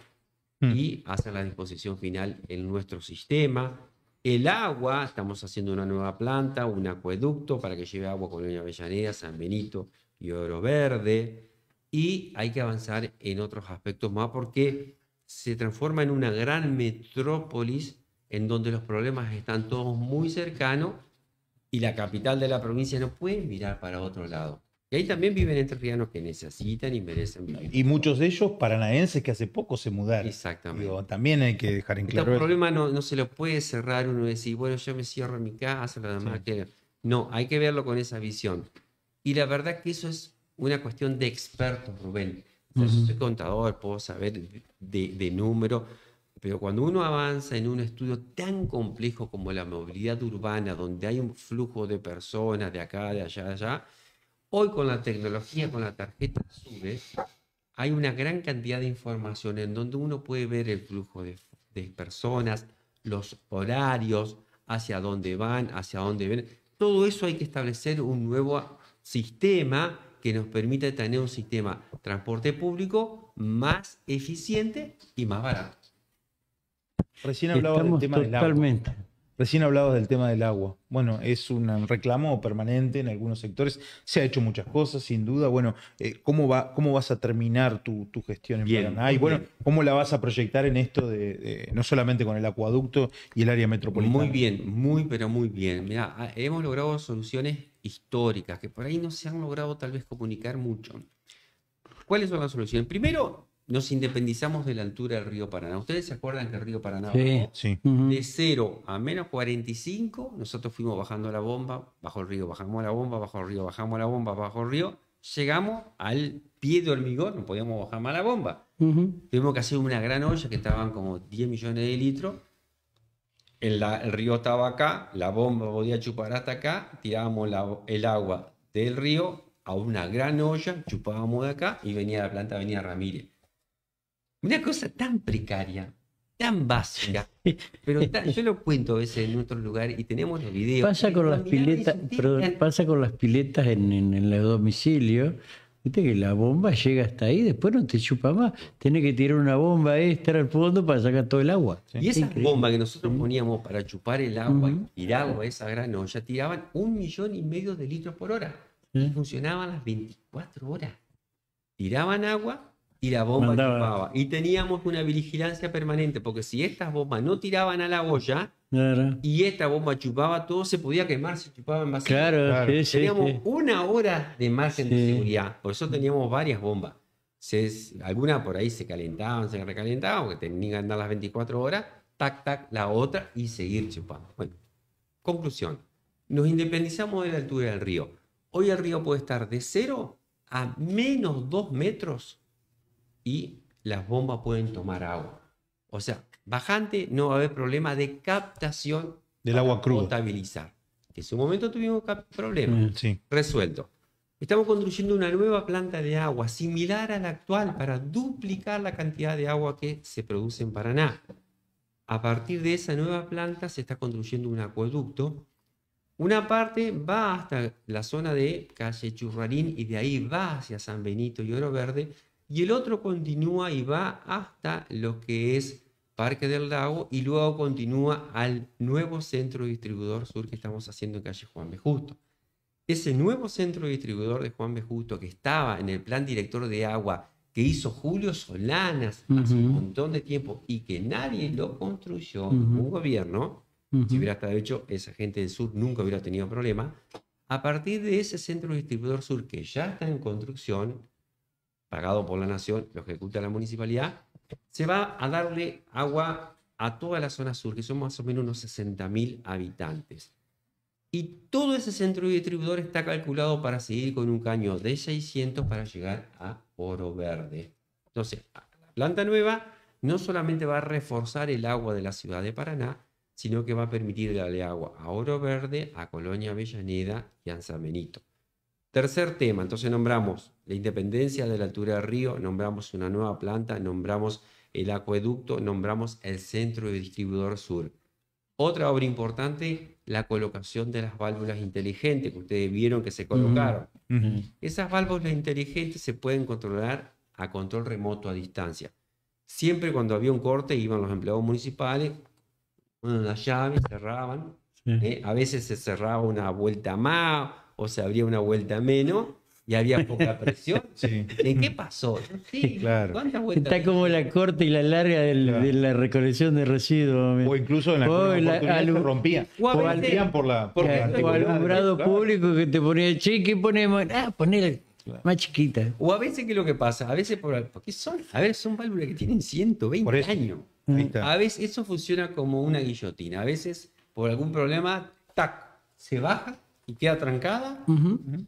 hmm. y hacen la disposición final en nuestro sistema. El agua, estamos haciendo una nueva planta, un acueducto para que lleve agua con Colonia Avellaneda, San Benito y Oro Verde y hay que avanzar en otros aspectos más porque se transforma en una gran metrópolis en donde los problemas están todos muy cercanos y la capital de la provincia no puede mirar para otro lado. Y ahí también viven entrerrianos que necesitan y merecen Y muchos de ellos paranaenses que hace poco se mudaron. Exactamente. también hay que dejar en este claro. Este problema no, no, se lo puede cerrar uno y decir, bueno, yo me cierro en mi casa, lo demás que... No, hay que verlo con esa visión. Y la verdad que eso es una cuestión de expertos, Rubén. entonces Yo soy contador, puedo saber de, de número, pero cuando uno avanza en un estudio tan complejo como la movilidad urbana, donde hay un flujo de personas de acá, de allá, de allá, hoy con la tecnología, con la tarjeta SUBE, hay una gran cantidad de información en donde uno puede ver el flujo de, de personas, los horarios, hacia dónde van, hacia dónde ven. Todo eso hay que establecer un nuevo sistema que nos permita tener un sistema de transporte público más eficiente y más barato. Recién hablabas del tema del agua. Recién del tema del agua. Bueno, es un reclamo permanente en algunos sectores. Se ha hecho muchas cosas, sin duda. Bueno, eh, ¿cómo, va, ¿cómo vas a terminar tu, gestión en bien, bueno, ¿cómo la vas a proyectar en esto de, no solamente con el acueducto y el área metropolitana? Muy bien, muy, pero muy bien. Mira, hemos logrado soluciones históricas, que por ahí no se han logrado tal vez comunicar mucho. ¿Cuáles son las soluciones? Primero, nos independizamos de la altura del río Paraná. ¿Ustedes se acuerdan que el río Paraná sí, de 0 a menos 45? Nosotros fuimos bajando la bomba, bajo el río, bajamos la bomba, bajo el río, bajamos la bomba, bajo el río. Llegamos al pie de hormigón, no podíamos bajar más la bomba. Tuvimos que hacer una gran olla que estaban como 10 millones de litros el, río estaba acá, la bomba podía chupar hasta acá, tirábamos el agua del río a una gran olla, chupábamos de acá y venía la planta, venía Ramírez. Una cosa tan precaria, tan básica, pero yo lo cuento a veces en otro lugar y tenemos los videos. Pasa con las piletas, pasa con las piletas en, el domicilio. Viste que la bomba llega hasta ahí, después no te chupa más. Tienes que tirar una bomba extra al fondo para sacar todo el agua. Y esa bomba que nosotros poníamos para chupar el agua y tirar agua, esa gran olla, tiraban un millón y medio de litros por hora. Y funcionaban las 24 horas. Tiraban agua y la bomba chupaba. Y teníamos una vigilancia permanente, porque si estas bombas no tiraban a la olla, y esta bomba chupaba todo, se podía quemar, se chupaba en base Claro, teníamos una hora de margen de seguridad, por eso teníamos varias bombas. algunas por ahí se calentaban, se recalentaban, porque tenían que andar las 24 horas, tac, tac, la otra y seguir chupando. Bueno, conclusión, nos independizamos de la altura del río. Hoy el río puede estar de 0 a menos 2 metros y las bombas pueden tomar agua. O sea, bajante, no va a haber problema de captación del agua cruda. Potabilizar. En su momento tuvimos problemas. Mm, Resuelto. Estamos construyendo una nueva planta de agua similar a la actual para duplicar la cantidad de agua que se produce en Paraná. A partir de esa nueva planta se está construyendo un acueducto. Una parte va hasta la zona de calle Churrarín y de ahí va hacia San Benito y Oro Verde. Y el otro continúa y va hasta lo que es Parque del Lago y luego continúa al nuevo centro distribuidor sur que estamos haciendo en calle Juan B. Justo. Ese nuevo centro distribuidor de Juan B. Justo que estaba en el plan director de agua que hizo Julio Solanas hace un montón de tiempo y que nadie lo construyó, ningún un gobierno, si hubiera estado hecho, esa gente del sur nunca hubiera tenido problema. A partir de ese centro distribuidor sur que ya está en construcción, pagado por la nación, lo ejecuta la municipalidad, se va a darle agua a toda la zona sur, que son más o menos unos 60.000 habitantes. Y todo ese centro distribuidor está calculado para seguir con un caño de 600 para llegar a Oro Verde. Entonces, la planta nueva no solamente va a reforzar el agua de la ciudad de Paraná, sino que va a permitir darle agua a Oro Verde, a Colonia Avellaneda y a San Benito. Tercer tema, entonces nombramos la independencia de la altura del río, nombramos una nueva planta, nombramos el acueducto, nombramos el centro de distribuidor sur. Otra obra importante, la colocación de las válvulas inteligentes que ustedes vieron que se colocaron. Esas válvulas inteligentes se pueden controlar a control remoto a distancia. Siempre cuando había un corte iban los empleados municipales, ponían las llaves, cerraban. ¿eh? a veces se cerraba una vuelta más o sea, habría una vuelta menos y había poca presión. ¿De [LAUGHS] qué pasó? Sí, claro. Está como la corta y la larga de la recolección de residuos. O incluso en la, o la rompía. O, o por la, o alumbrado público que te ponía chiqui y ponemos, ah, más chiquita. O a veces, ¿qué es lo que pasa? A veces, por, porque son, a veces son válvulas que tienen 120 años. A veces eso funciona como una guillotina. A veces, por algún problema, tac, se baja y queda trancada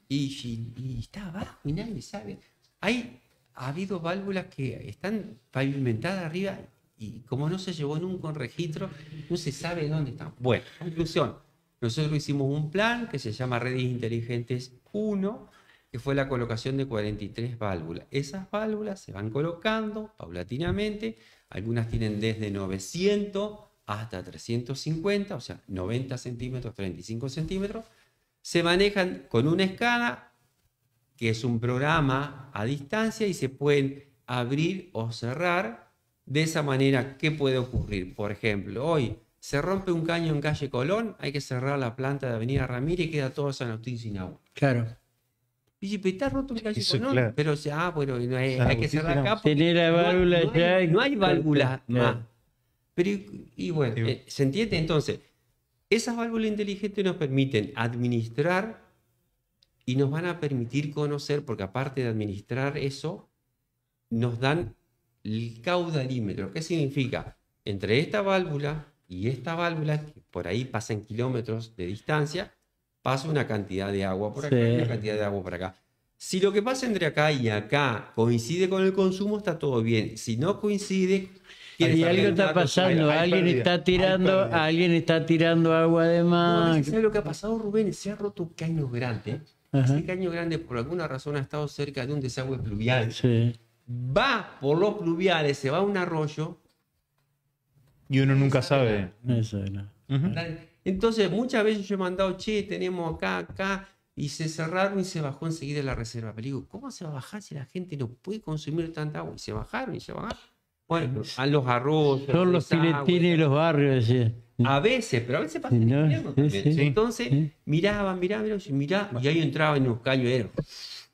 y, está abajo y nadie sabe. Hay, ha habido válvulas que están pavimentadas arriba y como no se llevó nunca un registro, no se sabe dónde están. Bueno, conclusión. Nosotros hicimos un plan que se llama Redes Inteligentes 1, que fue la colocación de 43 válvulas. Esas válvulas se van colocando paulatinamente, algunas tienen desde 900 hasta 350, o sea, 90 centímetros, 35 centímetros, se manejan con una escala, que es un programa a distancia y se pueden abrir o cerrar. De esa manera, ¿qué puede ocurrir? Por ejemplo, hoy se rompe un caño en calle Colón, hay que cerrar la planta de Avenida Ramírez y queda todo San Agustín sin agua. Claro. Y si está roto calle pero ah, bueno, hay, que cerrar acá. no hay, válvula. más. y, bueno, eh, ¿se entiende entonces? Esas válvulas inteligentes nos permiten administrar y nos van a permitir conocer, porque aparte de administrar eso, nos dan el caudalímetro. ¿Qué significa? Entre esta válvula y esta válvula, que por ahí pasan kilómetros de distancia, pasa una cantidad de agua por acá y una cantidad de agua por acá. Si lo que pasa entre acá y acá coincide con el consumo, está todo bien. Si no coincide, y, algo está pasando, alguien está tirando, alguien está tirando agua de más ¿Sabes lo que ha pasado, Rubén? Se ha roto un caño grande. Este caño grande por alguna razón ha estado cerca de un desagüe pluvial. Va por los pluviales, se va a un arroyo. Y uno nunca sabe. Entonces, muchas veces yo he mandado, che, tenemos acá, acá, y se cerraron y se bajó enseguida la reserva. Pero digo, ¿cómo se va a bajar si la gente no puede consumir tanta agua? Y se bajaron y se bajaron. Bueno, a los arroz, Son los filetines de los barrios. A veces, pero a veces pasa Entonces, miraban, miraban, miraban, y ahí entraban en los caños.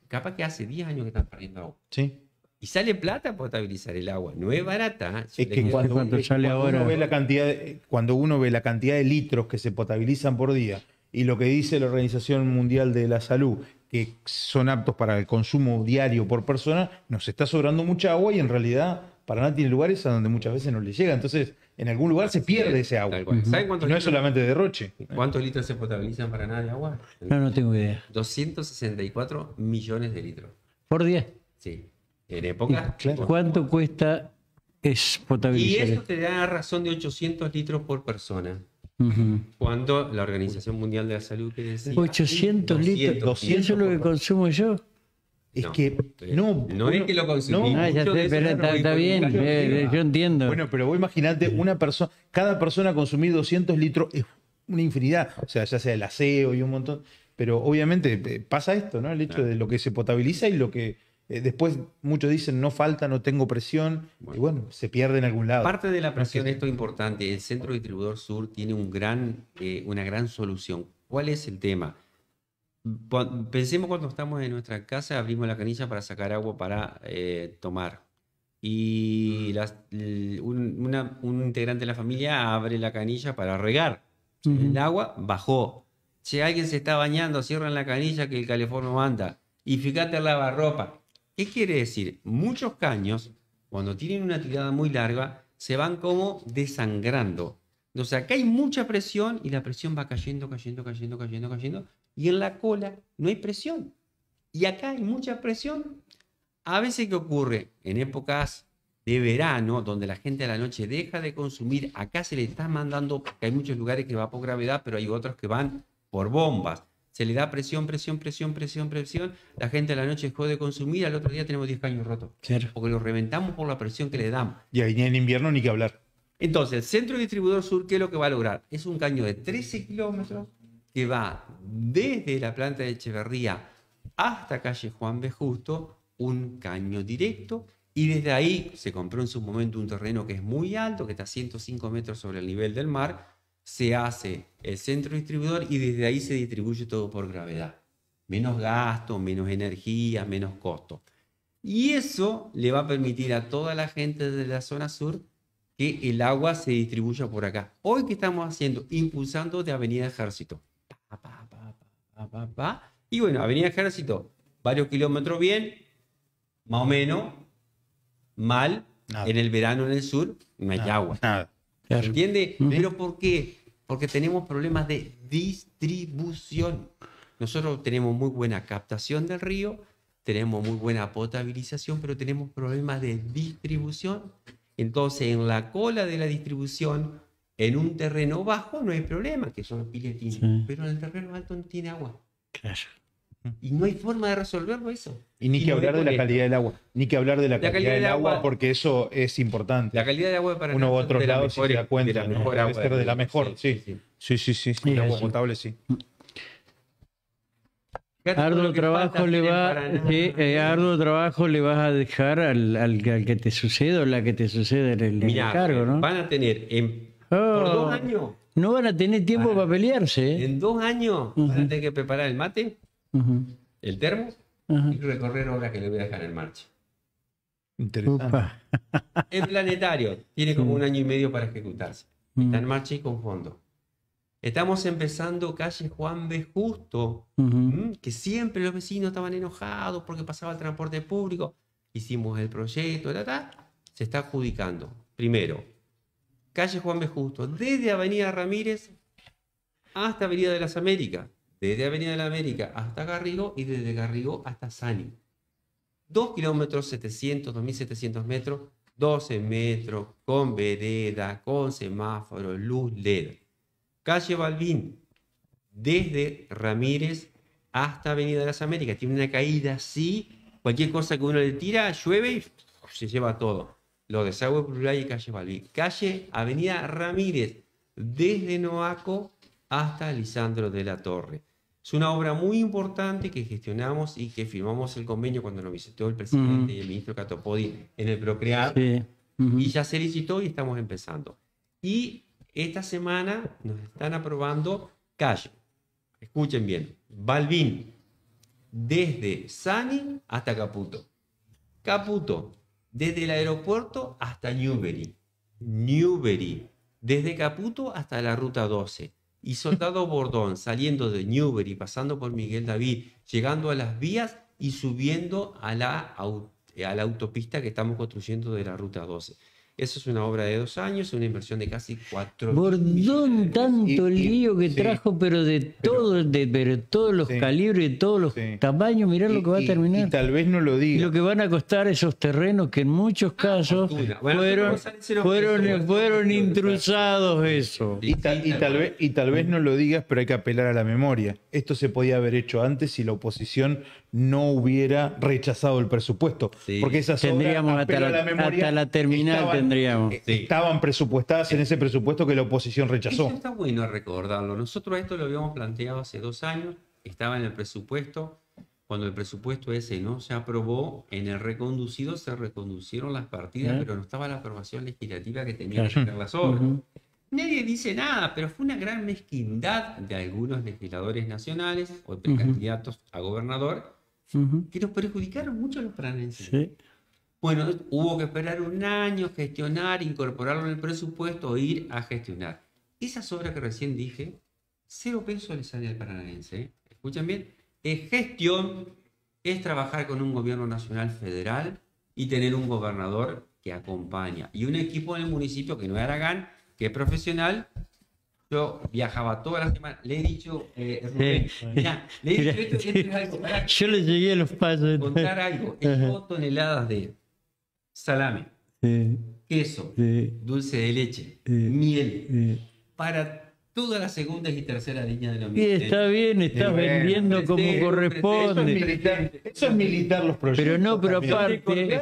capaz que hace 10 años que están perdiendo agua. Sí. Y sale plata para potabilizar el agua. No es barata. ¿eh? es que cuando, ve la cantidad cuando uno ve la cantidad de litros que se potabilizan por día y lo que dice la Organización Mundial de la Salud, que son aptos para el consumo diario por persona, nos está sobrando mucha agua y en realidad para nada tiene lugares a donde muchas veces no le llega. Entonces, en algún lugar se pierde ese agua. no es solamente derroche. ¿Cuántos litros se potabilizan para nada de agua? No, no tengo idea. 264 millones de litros. ¿Por día? Sí. En época. ¿Cuánto cuesta es potabilizar? Y eso te da razón de 800 litros por persona. ¿Cuánto la Organización Mundial de la Salud quiere decir? 800 litros, 200, eso es lo que consumo yo. Es que eh, no. No es que lo consumí. No, pero está, bien, eh, eh, yo entiendo. Bueno, pero vos imaginate, una persona, cada persona consumir 200 litros es una infinidad. O sea, ya sea el aseo y un montón. Pero obviamente pasa esto, ¿no? El hecho de lo que se potabiliza y lo que después muchos dicen no falta, no tengo presión. Y bueno, se pierde en algún lado. Parte de la presión, esto es importante. El Centro Distribuidor Sur tiene un gran, una gran solución. ¿Cuál es el tema? pensemos cuando estamos en nuestra casa, abrimos la canilla para sacar agua para eh, tomar. Y mm. un, integrante de la familia abre la canilla para regar. El agua bajó. Si alguien se está bañando, cierran la canilla que el calefón no anda. Y fíjate el lavarropa. ¿Qué quiere decir? Muchos caños, cuando tienen una tirada muy larga, se van como desangrando. O sea, que hay mucha presión y la presión va cayendo, cayendo, cayendo, cayendo, cayendo, y en la cola no hay presión. Y acá hay mucha presión. A veces, que ocurre? En épocas de verano, donde la gente a la noche deja de consumir, acá se le está mandando, porque hay muchos lugares que va por gravedad, pero hay otros que van por bombas. Se le da presión, presión, presión, presión, presión. La gente a la noche dejó de consumir, al otro día tenemos 10 caños rotos. Porque los reventamos por la presión que le damos. Y ahí ni en invierno ni que hablar. Entonces, el centro distribuidor sur, ¿qué es lo que va a lograr? Es un caño de 13 kilómetros que va desde la planta de Echeverría hasta calle Juan B. Justo, un caño directo. Y desde ahí se compró en su momento un terreno que es muy alto, que está a 105 metros sobre el nivel del mar. Se hace el centro distribuidor y desde ahí se distribuye todo por gravedad. Menos gasto, menos energía, menos costo. Y eso le va a permitir a toda la gente de la zona sur que el agua se distribuya por acá. Hoy que estamos haciendo, impulsando de Avenida Ejército y bueno, Avenida Ejército, varios kilómetros bien, más o menos, mal, en el verano en el sur, no hay agua. ¿Entiende? Pero ¿por qué? Porque tenemos problemas de distribución. Nosotros tenemos muy buena captación del río, tenemos muy buena potabilización, pero tenemos problemas de distribución. Entonces, en la cola de la distribución en un terreno bajo no hay problema, que son los piletines, pero en el terreno alto no tiene agua. Claro. Y no hay forma de resolverlo eso. Y ni que hablar de la calidad del agua. Ni que hablar de la, calidad, del agua, porque eso es importante. La calidad del agua para uno u otro lado se da cuenta. De la mejor, de la mejor, sí. Sí, sí, sí. agua potable, sí. Arduo trabajo, le va, eh, trabajo le vas a dejar al, que te suceda o la que te sucede en el, encargo, cargo, ¿no? Van a tener en por oh. dos años. No van a tener tiempo para, pelearse. ¿eh? En dos años van a tener que preparar el mate, el termo y recorrer obras que le voy a dejar en marcha. Interesante. [LAUGHS] el planetario tiene como un año y medio para ejecutarse. Mm. Está en marcha y con fondo. Estamos empezando calle Juan B. Justo, que siempre los vecinos estaban enojados porque pasaba el transporte público. Hicimos el proyecto, se está adjudicando. Primero, calle Juan B. Justo, desde Avenida Ramírez hasta Avenida de las Américas, desde Avenida de las Américas hasta Garrigo y desde Garrigo hasta Sani. 2 kilómetros 700, 2700 metros, 12 metros, con vereda, con semáforo, luz LED. Calle Balbín, desde Ramírez hasta Avenida de las Américas. Tiene una caída así, cualquier cosa que uno le tira, llueve y se lleva todo los desagües Plural y calle Balvin. Calle Avenida Ramírez, desde Noaco hasta Lisandro de la Torre. Es una obra muy importante que gestionamos y que firmamos el convenio cuando nos visitó el presidente y el ministro Catopodi en el Procrear. Y ya se licitó y estamos empezando. Y esta semana nos están aprobando calle. Escuchen bien. Balvin. desde Sani hasta Caputo. Caputo, desde el aeropuerto hasta Newbery. Newbery, desde Caputo hasta la ruta 12. Y Soldado [LAUGHS] Bordón, saliendo de Newbery, pasando por Miguel David, llegando a las vías y subiendo a la, a la autopista que estamos construyendo de la ruta 12. Eso es una obra de dos años, una inversión de casi cuatro. Bordón, tanto lío que trajo, pero de todos, de, pero todos los calibres, de todos los tamaños, mirá lo que va a terminar. Y, tal vez no lo diga. lo que van a costar esos terrenos que en muchos ah, casos fueron, fueron, intrusados eso. Y tal, y, tal vez, y tal vez no lo digas, pero hay que apelar a la memoria. Esto se podía haber hecho antes si la oposición no hubiera rechazado el presupuesto. Porque esas tendríamos obras, hasta, la, terminal tendríamos. Eh, estaban presupuestadas en ese presupuesto que la oposición rechazó. está bueno recordarlo. Nosotros esto lo habíamos planteado hace dos años, estaba en el presupuesto. Cuando el presupuesto ese no se aprobó, en el reconducido se reconducieron las partidas, pero no estaba la aprobación legislativa que tenía que las obras. Nadie dice nada, pero fue una gran mezquindad de algunos legisladores nacionales o de candidatos a gobernador que nos perjudicaron mucho a los paranenses. Bueno, hubo que esperar un año, gestionar, incorporarlo en el presupuesto, ir a gestionar. Esas obras que recién dije, cero peso le sale al paranaense. ¿eh? Escuchen bien, es gestión, es trabajar con un gobierno nacional federal y tener un gobernador que acompaña y un equipo en el municipio que no es Aragán, que es profesional yo viajaba todas las semanas. Le he dicho, eh, Rubén, le he dicho esto, esto es algo. Yo le llegué a los pasos. Contar algo. dos toneladas de salame, queso, dulce de leche, miel, para todas la segunda y tercera línea de los militares. está bien, está vendiendo como corresponde. Eso es, militar, los proyectos. Pero no, pero aparte,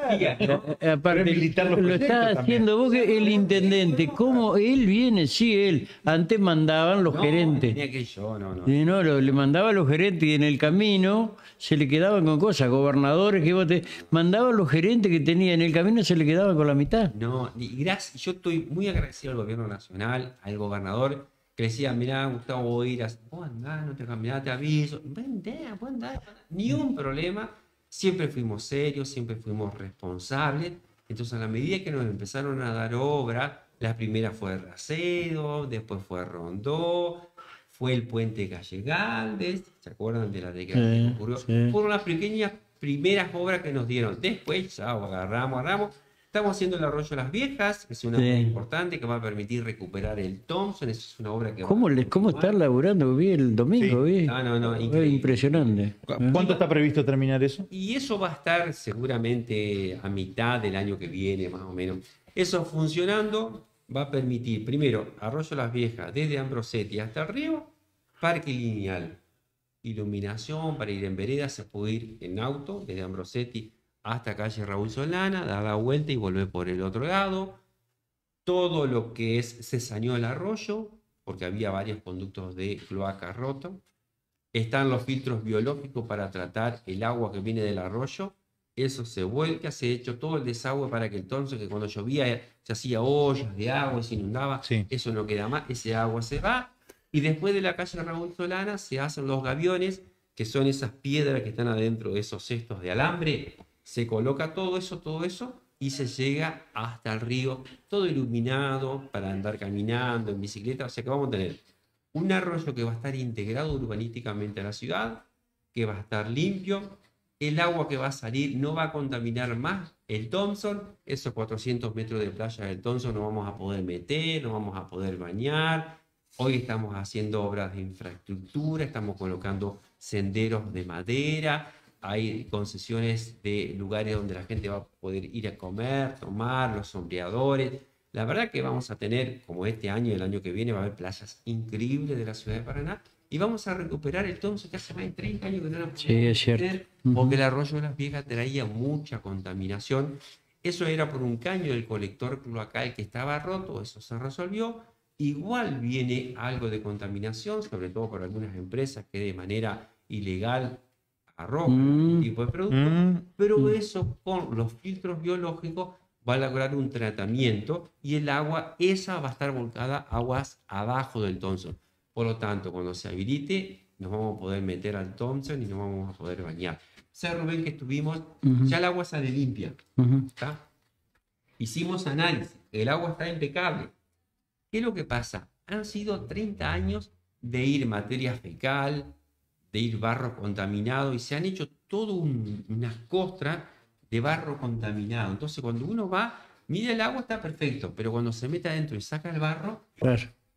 lo estás haciendo vos, que el intendente, como él viene, sí, él. Antes mandaban los gerentes. que no, no. no, le mandaba los gerentes y en el camino se le quedaban con cosas, gobernadores que vos te... Mandaban los gerentes que tenía en el camino se le quedaban con la mitad. No, gracias, yo estoy muy agradecido al gobierno nacional, al gobernador que decía, mirá, Gustavo, voy a ir no te cambiás, te aviso. vendea Ni un problema. Siempre fuimos serios, siempre fuimos responsables. Entonces, a la medida que nos empezaron a dar obra, la primera fue Racedo, después fue Rondó, fue el puente Galdes, ¿se acuerdan de la década que ocurrió? Fueron las pequeñas primeras obras que nos dieron. Después, ya agarramos, agarramos Estamos haciendo el arroyo las viejas, que es una importante que va a permitir recuperar el Thompson, es una obra que... ¿Cómo, va a ¿cómo estar laburando? bien el domingo, sí. Ah, no, no, Impresionante. ¿Cuánto está previsto terminar eso? Y eso va a estar seguramente a mitad del año que viene, más o menos. Eso funcionando va a permitir, primero, arroyo las viejas, desde Ambrosetti hasta el río, parque lineal, iluminación para ir en vereda, se puede ir en auto desde Ambrosetti hasta calle Raúl Solana, da la vuelta y vuelve por el otro lado. Todo lo que es se sañó el arroyo, porque había varios conductos de cloaca roto. Están los filtros biológicos para tratar el agua que viene del arroyo. Eso se vuelve, se ha hecho todo el desagüe para que entonces, que cuando llovía eh, se hacía ollas de agua, se inundaba, eso no queda más, ese agua se va. Y después de la calle Raúl Solana se hacen los gaviones, que son esas piedras que están adentro de esos cestos de alambre, se coloca todo eso, todo eso, y se llega hasta el río, todo iluminado para andar caminando, en bicicleta. O sea que vamos a tener un arroyo que va a estar integrado urbanísticamente a la ciudad, que va a estar limpio, el agua que va a salir no va a contaminar más el Thompson, esos 400 metros de playa del Thompson no vamos a poder meter, no vamos a poder bañar. Hoy estamos haciendo obras de infraestructura, estamos colocando senderos de madera, hay concesiones de lugares donde la gente va a poder ir a comer, tomar, los sombreadores. La verdad que vamos a tener, como este año y el año que viene, va a haber plazas increíbles de la ciudad de Paraná y vamos a recuperar el todo. que hace más de 30 años que no lo sí, es cierto. porque el arroyo de las viejas traía mucha contaminación. Eso era por un caño del colector cloacal que estaba roto, eso se resolvió. Igual viene algo de contaminación, sobre todo por algunas empresas que de manera ilegal arroja, mm. tipo de producto, mm. pero mm. eso con los filtros biológicos va a lograr un tratamiento y el agua, esa va a estar volcada aguas abajo del Thompson. Por lo tanto, cuando se habilite, nos vamos a poder meter al Thompson y nos vamos a poder bañar. Se Rubén, que estuvimos, ya el agua sale limpia. Hicimos análisis, el agua está impecable. ¿Qué es lo que pasa? Han sido 30 años de ir materia fecal, de ir barro contaminado y se han hecho todo un, una costra de barro contaminado. Entonces cuando uno va, mira el agua está perfecto, pero cuando se mete adentro y saca el barro,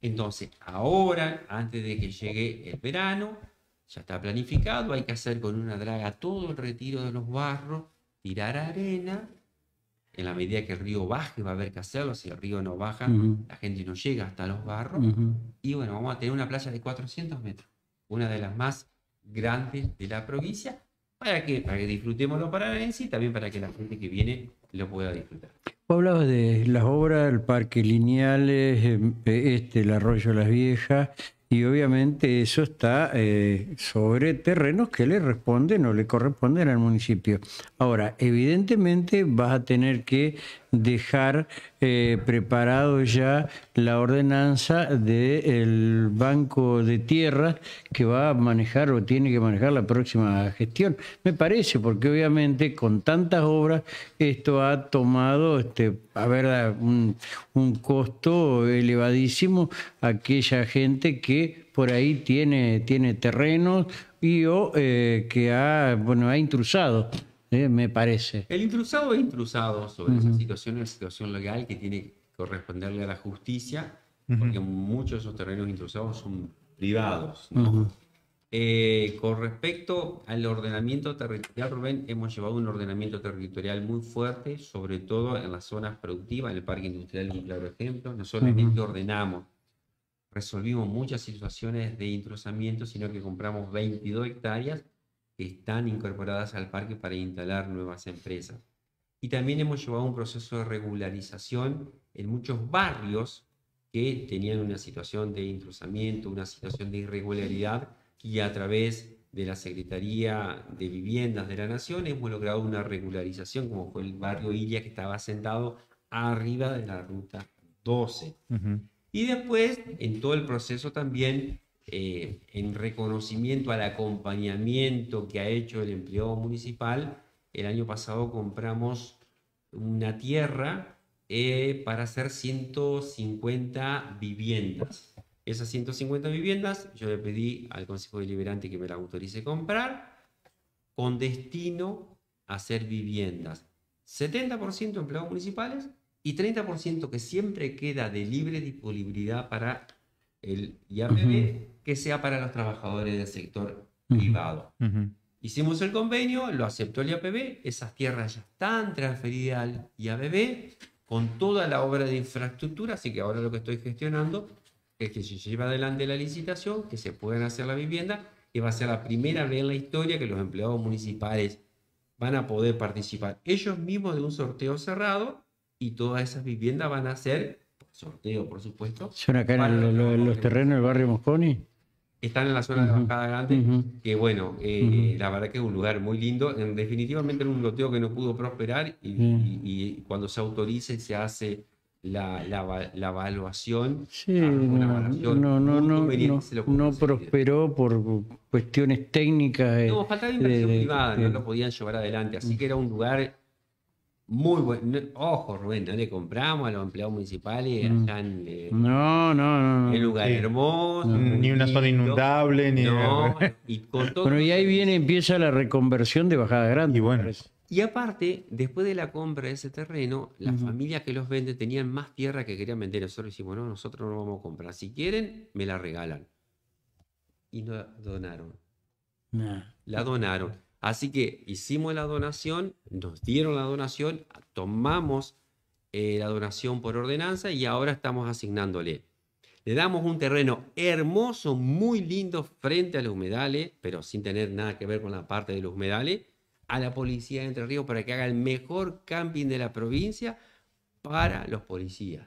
entonces ahora, antes de que llegue el verano, ya está planificado, hay que hacer con una draga todo el retiro de los barros, tirar arena, en la medida que el río baje va a haber que hacerlo, si el río no baja, la gente no llega hasta los barros, y bueno, vamos a tener una playa de 400 metros, una de las más grandes de la provincia. ¿Para que Para que disfrutemos los paranaenses y también para que la gente que viene lo pueda disfrutar. Vos hablabas de las obras, el Parque Lineales, em, eh, este, el Arroyo Las Viejas, y obviamente eso está eh, sobre terrenos que le responden o le corresponden al municipio. Ahora, evidentemente vas a tener que dejar eh, preparado ya la ordenanza del Banco de Tierra que va a manejar o tiene que manejar la próxima gestión. Me parece, porque obviamente con tantas obras esto ha tomado, este, a ver, un, costo elevadísimo a aquella gente que por ahí tiene, tiene terrenos y o eh, que ha, bueno, ha intrusado me parece. El intrusado es intrusado sobre esa situación, es una situación legal que tiene que corresponderle a la justicia, porque muchos de esos terrenos intrusados son privados. Eh, con respecto al ordenamiento territorial, Rubén, hemos llevado un ordenamiento territorial muy fuerte, sobre todo en las zonas productivas, en el parque industrial es claro ejemplo. No solamente ordenamos, resolvimos muchas situaciones de intrusamiento, sino que compramos 22 hectáreas están incorporadas al parque para instalar nuevas empresas. Y también hemos llevado un proceso de regularización en muchos barrios que tenían una situación de intrusamiento, una situación de irregularidad, y a través de la Secretaría de Viviendas de la Nación hemos logrado una regularización, como fue el barrio Iria que estaba sentado arriba de la ruta 12. Y después, en todo el proceso también eh, en reconocimiento al acompañamiento que ha hecho el empleado municipal, el año pasado compramos una tierra eh, para hacer 150 viviendas. Esas 150 viviendas yo le pedí al Consejo Deliberante que me la autorice comprar con destino a hacer viviendas. 70% empleados municipales y 30% que siempre queda de libre disponibilidad para el IAPB, que sea para los trabajadores del sector privado. Hicimos el convenio, lo aceptó el IAPB, esas tierras ya están transferidas al IAPB con toda la obra de infraestructura, así que ahora lo que estoy gestionando es que se lleva adelante la licitación, que se puedan hacer las viviendas, que va a ser la primera vez en la historia que los empleados municipales van a poder participar ellos mismos de un sorteo cerrado y todas esas viviendas van a ser sorteo, por supuesto. ¿Son acá en los terrenos del barrio Mosconi? están en la zona de Bajada Grande, que bueno, eh, la verdad que es un lugar muy lindo, definitivamente era un loteo que no pudo prosperar y, cuando se autorice se hace la, evaluación. Sí, ah, no, no, no, no, prosperó por cuestiones técnicas. Eh, no, faltaba inversión privada, no lo podían llevar adelante, así que era un lugar muy buen. Ojo, Rubén, no compramos a los empleados municipales en, mm. eh, no, no, no, lugar hermoso. Mm, ni, una zona inundable, ni. No, y bueno, y ahí viene, empieza la reconversión de Bajada Grande. Y bueno. Y aparte, después de la compra de ese terreno, las familias que los venden tenían más tierra que querían vender. Nosotros decimos, no, nosotros no vamos a comprar. Si quieren, me la regalan. Y no donaron. La donaron. Así que hicimos la donación, nos dieron la donación, tomamos eh, la donación por ordenanza y ahora estamos asignándole. Le damos un terreno hermoso, muy lindo frente a los humedales, pero sin tener nada que ver con la parte de los humedales, a la policía de Entre Ríos para que haga el mejor camping de la provincia para los policías.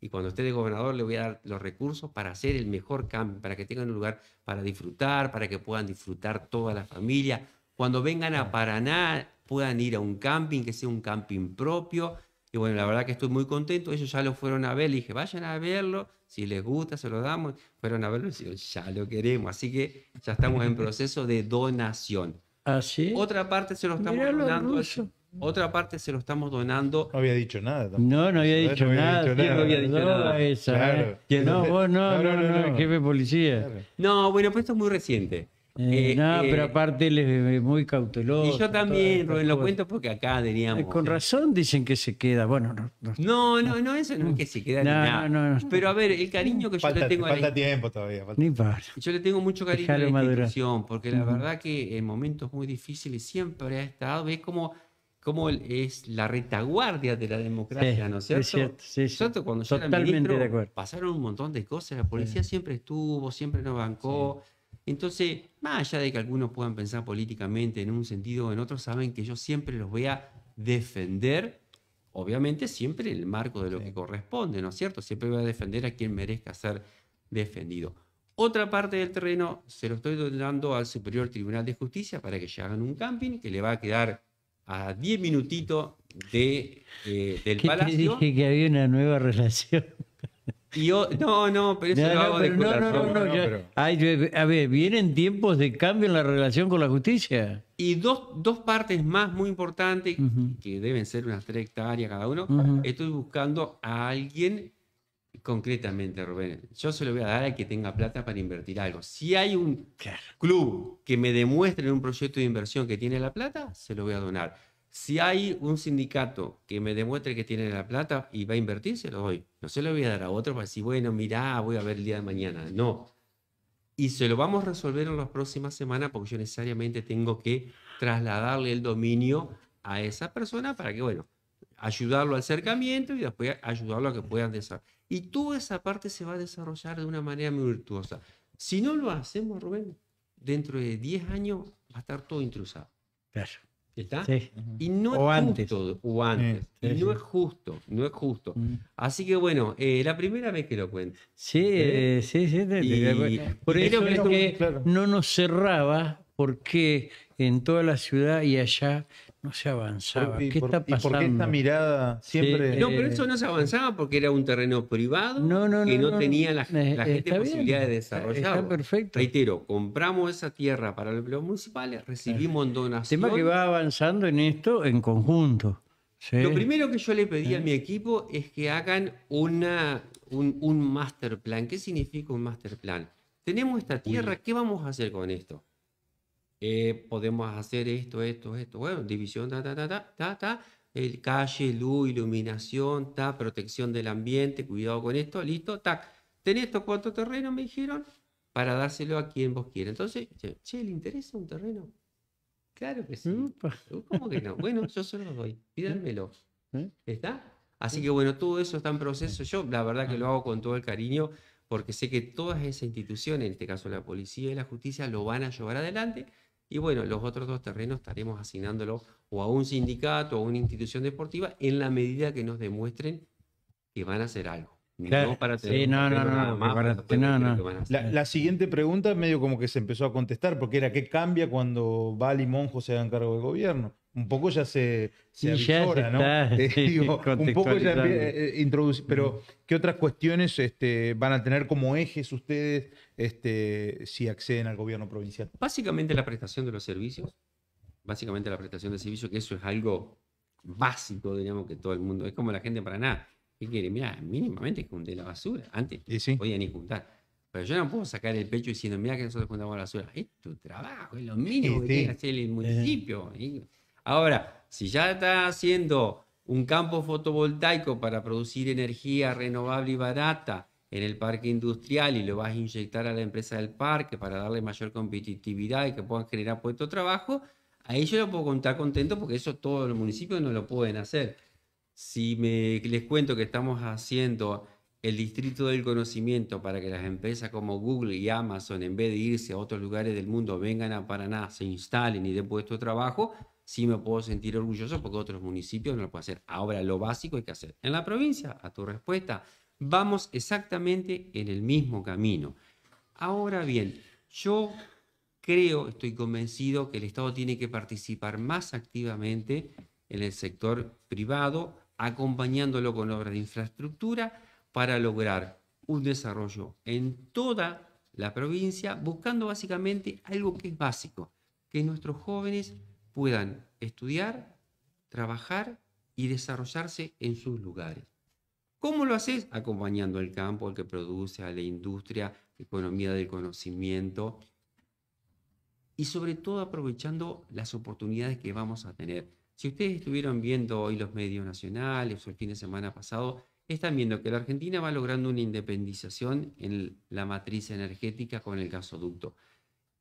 Y cuando esté de gobernador le voy a dar los recursos para hacer el mejor camping, para que tengan un lugar para disfrutar, para que puedan disfrutar toda la familia, cuando vengan a Paraná puedan ir a un camping, que sea un camping propio. Y bueno, la verdad que estoy muy contento. Ellos ya lo fueron a ver. Le dije, vayan a verlo. Si les gusta, se lo damos. Fueron a verlo y dijeron, ya lo queremos. Así que ya estamos en proceso de donación. así ¿Ah, sí? Otra parte se lo estamos donando. Otra parte se lo estamos donando. No había dicho nada No, no había dicho nada. Había había dicho nada. ¿eh? no, [LAUGHS] vos no, no, no, no, policía. No, bueno, pues esto es muy reciente nada eh, eh, no, pero eh, aparte él es muy cauteloso. Y yo también, lo cuento porque acá diríamos. con razón dicen que se queda. Bueno, no. No, no, no, eso no es que se queda. ni nada. pero a ver, el cariño que yo le tengo. a tiempo todavía. Falta. Ni para. Yo le tengo mucho cariño a la institución porque la verdad que en momentos muy difíciles siempre ha estado. Es como, como es la retaguardia de la democracia, ¿no es cierto? Es cierto, Cuando Totalmente de acuerdo. pasaron un montón de cosas. La policía siempre estuvo, siempre nos bancó entonces, más allá de que algunos puedan pensar políticamente en un sentido o en otro, saben que yo siempre los voy a defender, obviamente siempre en el marco de lo que corresponde, ¿no es cierto? Siempre voy a defender a quien merezca ser defendido. Otra parte del terreno se lo estoy dando al Superior Tribunal de Justicia para que lleguen hagan un camping que le va a quedar a 10 minutitos de, eh, del [LAUGHS] palacio. Te dije que había una nueva relación no, no, pero eso lo hago de corazón. a ver, vienen tiempos de cambio en la relación con la justicia. Y dos, dos partes más muy importantes, que deben ser unas tres hectáreas cada uno. Estoy buscando a alguien concretamente, Rubén. Yo se lo voy a dar al que tenga plata para invertir algo. Si hay un club que me demuestre en un proyecto de inversión que tiene la plata, se lo voy a donar si hay un sindicato que me demuestre que tiene la plata y va a invertir, se lo doy. No se lo voy a dar a otro para decir, bueno, mirá, voy a ver el día de mañana. No. Y se lo vamos a resolver en las próximas semanas porque yo necesariamente tengo que trasladarle el dominio a esa persona para que, bueno, ayudarlo al acercamiento y después ayudarlo a que puedan desarrollar. Y toda esa parte se va a desarrollar de una manera muy virtuosa. Si no lo hacemos, Rubén, dentro de 10 años va a estar todo intrusado. Claro. ¿Está? Eh, sí. Y no o antes. O antes. y no es justo, no es justo. Así que bueno, eh, la primera vez que lo cuento. Sí, ¿Eh? sí, sí. por eso es que no nos cerraba porque en toda la ciudad y allá no se avanzaba. por, qué esta mirada siempre.? no, pero eh, eso no se avanzaba porque era un terreno privado no, que no, tenía la, eh, la gente posibilidad de desarrollarlo. Está perfecto. Reitero, compramos esa tierra para los municipales, recibimos donaciones. El tema que va avanzando en esto en conjunto. Lo primero que yo le pedí a mi equipo es que hagan una, un, un master plan. ¿Qué significa un master plan? Tenemos esta tierra, ¿qué vamos a hacer con esto? Eh, podemos hacer esto, esto, esto, bueno, división, ta, ta, ta, ta, ta, el calle, luz, iluminación, ta, protección del ambiente, cuidado con esto, listo, tac. Tenés estos cuatro terrenos, me dijeron, para dárselo a quien vos quieras. Entonces, che, ¿le interesa un terreno? Claro que sí. ¿Cómo que no? Bueno, yo solo los doy, [LAUGHS] pídanmelo. ¿Eh? ¿Está? Así ¿Eh? que bueno, todo eso está en proceso. Yo la verdad que ah. lo hago con todo el cariño porque sé que todas esas instituciones, en este caso la policía y la justicia, lo van a llevar adelante y bueno, los otros dos terrenos estaremos asignándolo o a un sindicato o a una institución deportiva en la medida que nos demuestren que van a hacer algo. no, no, La, siguiente pregunta medio como que se empezó a contestar porque era qué cambia cuando Val y Monjo se hagan cargo del gobierno un poco ya se, se [LAUGHS] sí, ¿no? un poco ya eh, pero ¿qué otras cuestiones este, van a tener como ejes ustedes este, si acceden al gobierno provincial? Básicamente la prestación de los servicios, básicamente la prestación de servicios, que eso es algo básico, diríamos que todo el mundo, es como la gente para nada, qué quiere, mira, mínimamente junté la basura, antes sí? podía ni juntar. Pero yo no puedo sacar el pecho diciendo, mira que nosotros juntamos la basura. Es tu trabajo, es lo mínimo que tiene que hacer el eh. municipio. Ahora, si ya estás haciendo un campo fotovoltaico para producir energía renovable y barata en el parque industrial y lo vas a inyectar a la empresa del parque para darle mayor competitividad y que puedan generar puestos de trabajo, ahí yo lo puedo contar contento porque eso todos los municipios no lo pueden hacer. Si les cuento que estamos haciendo el distrito del conocimiento para que las empresas como Google y Amazon, en vez de irse a otros lugares del mundo, vengan a Paraná, se instalen y den puestos de trabajo, sí me puedo sentir orgulloso porque otros municipios no lo pueden hacer. Ahora lo básico hay que hacer. En la provincia, a tu respuesta, vamos exactamente en el mismo camino. Ahora bien, yo creo, estoy convencido que el Estado tiene que participar más activamente en el sector privado, acompañándolo con obras de infraestructura para lograr un desarrollo en toda la provincia, buscando básicamente algo que es básico, que nuestros jóvenes puedan estudiar, trabajar y desarrollarse en sus lugares. ¿Cómo lo haces? Acompañando al campo, al que produce, a la industria, economía del conocimiento y sobre todo aprovechando las oportunidades que vamos a tener. Si ustedes estuvieron viendo hoy los medios nacionales o el fin de semana pasado, están viendo que la Argentina va logrando una independización en la matriz energética con el gasoducto.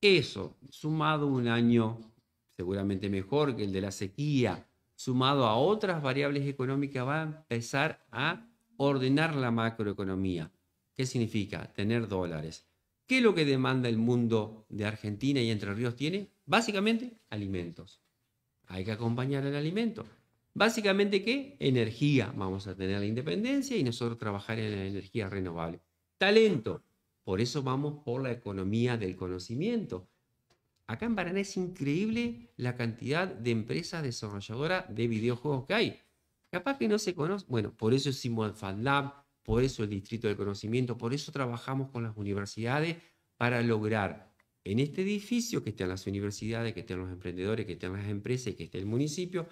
Eso, sumado un año seguramente mejor que el de la sequía, sumado a otras variables económicas, va a empezar a ordenar la macroeconomía. ¿Qué significa? Tener dólares. ¿Qué es lo que demanda el mundo de Argentina y Entre Ríos tiene? Básicamente, alimentos. Hay que acompañar el alimento. Básicamente, ¿qué? Energía. Vamos a tener la independencia y nosotros trabajar en la energía renovable. Talento. Por eso vamos por la economía del conocimiento. Acá en Paraná es increíble la cantidad de empresas desarrolladoras de videojuegos que hay. Capaz que no se conoce. Bueno, por eso es Simon Fan por eso el Distrito del Conocimiento, por eso trabajamos con las universidades para lograr en este edificio que estén las universidades, que estén los emprendedores, que estén las empresas y que esté el municipio,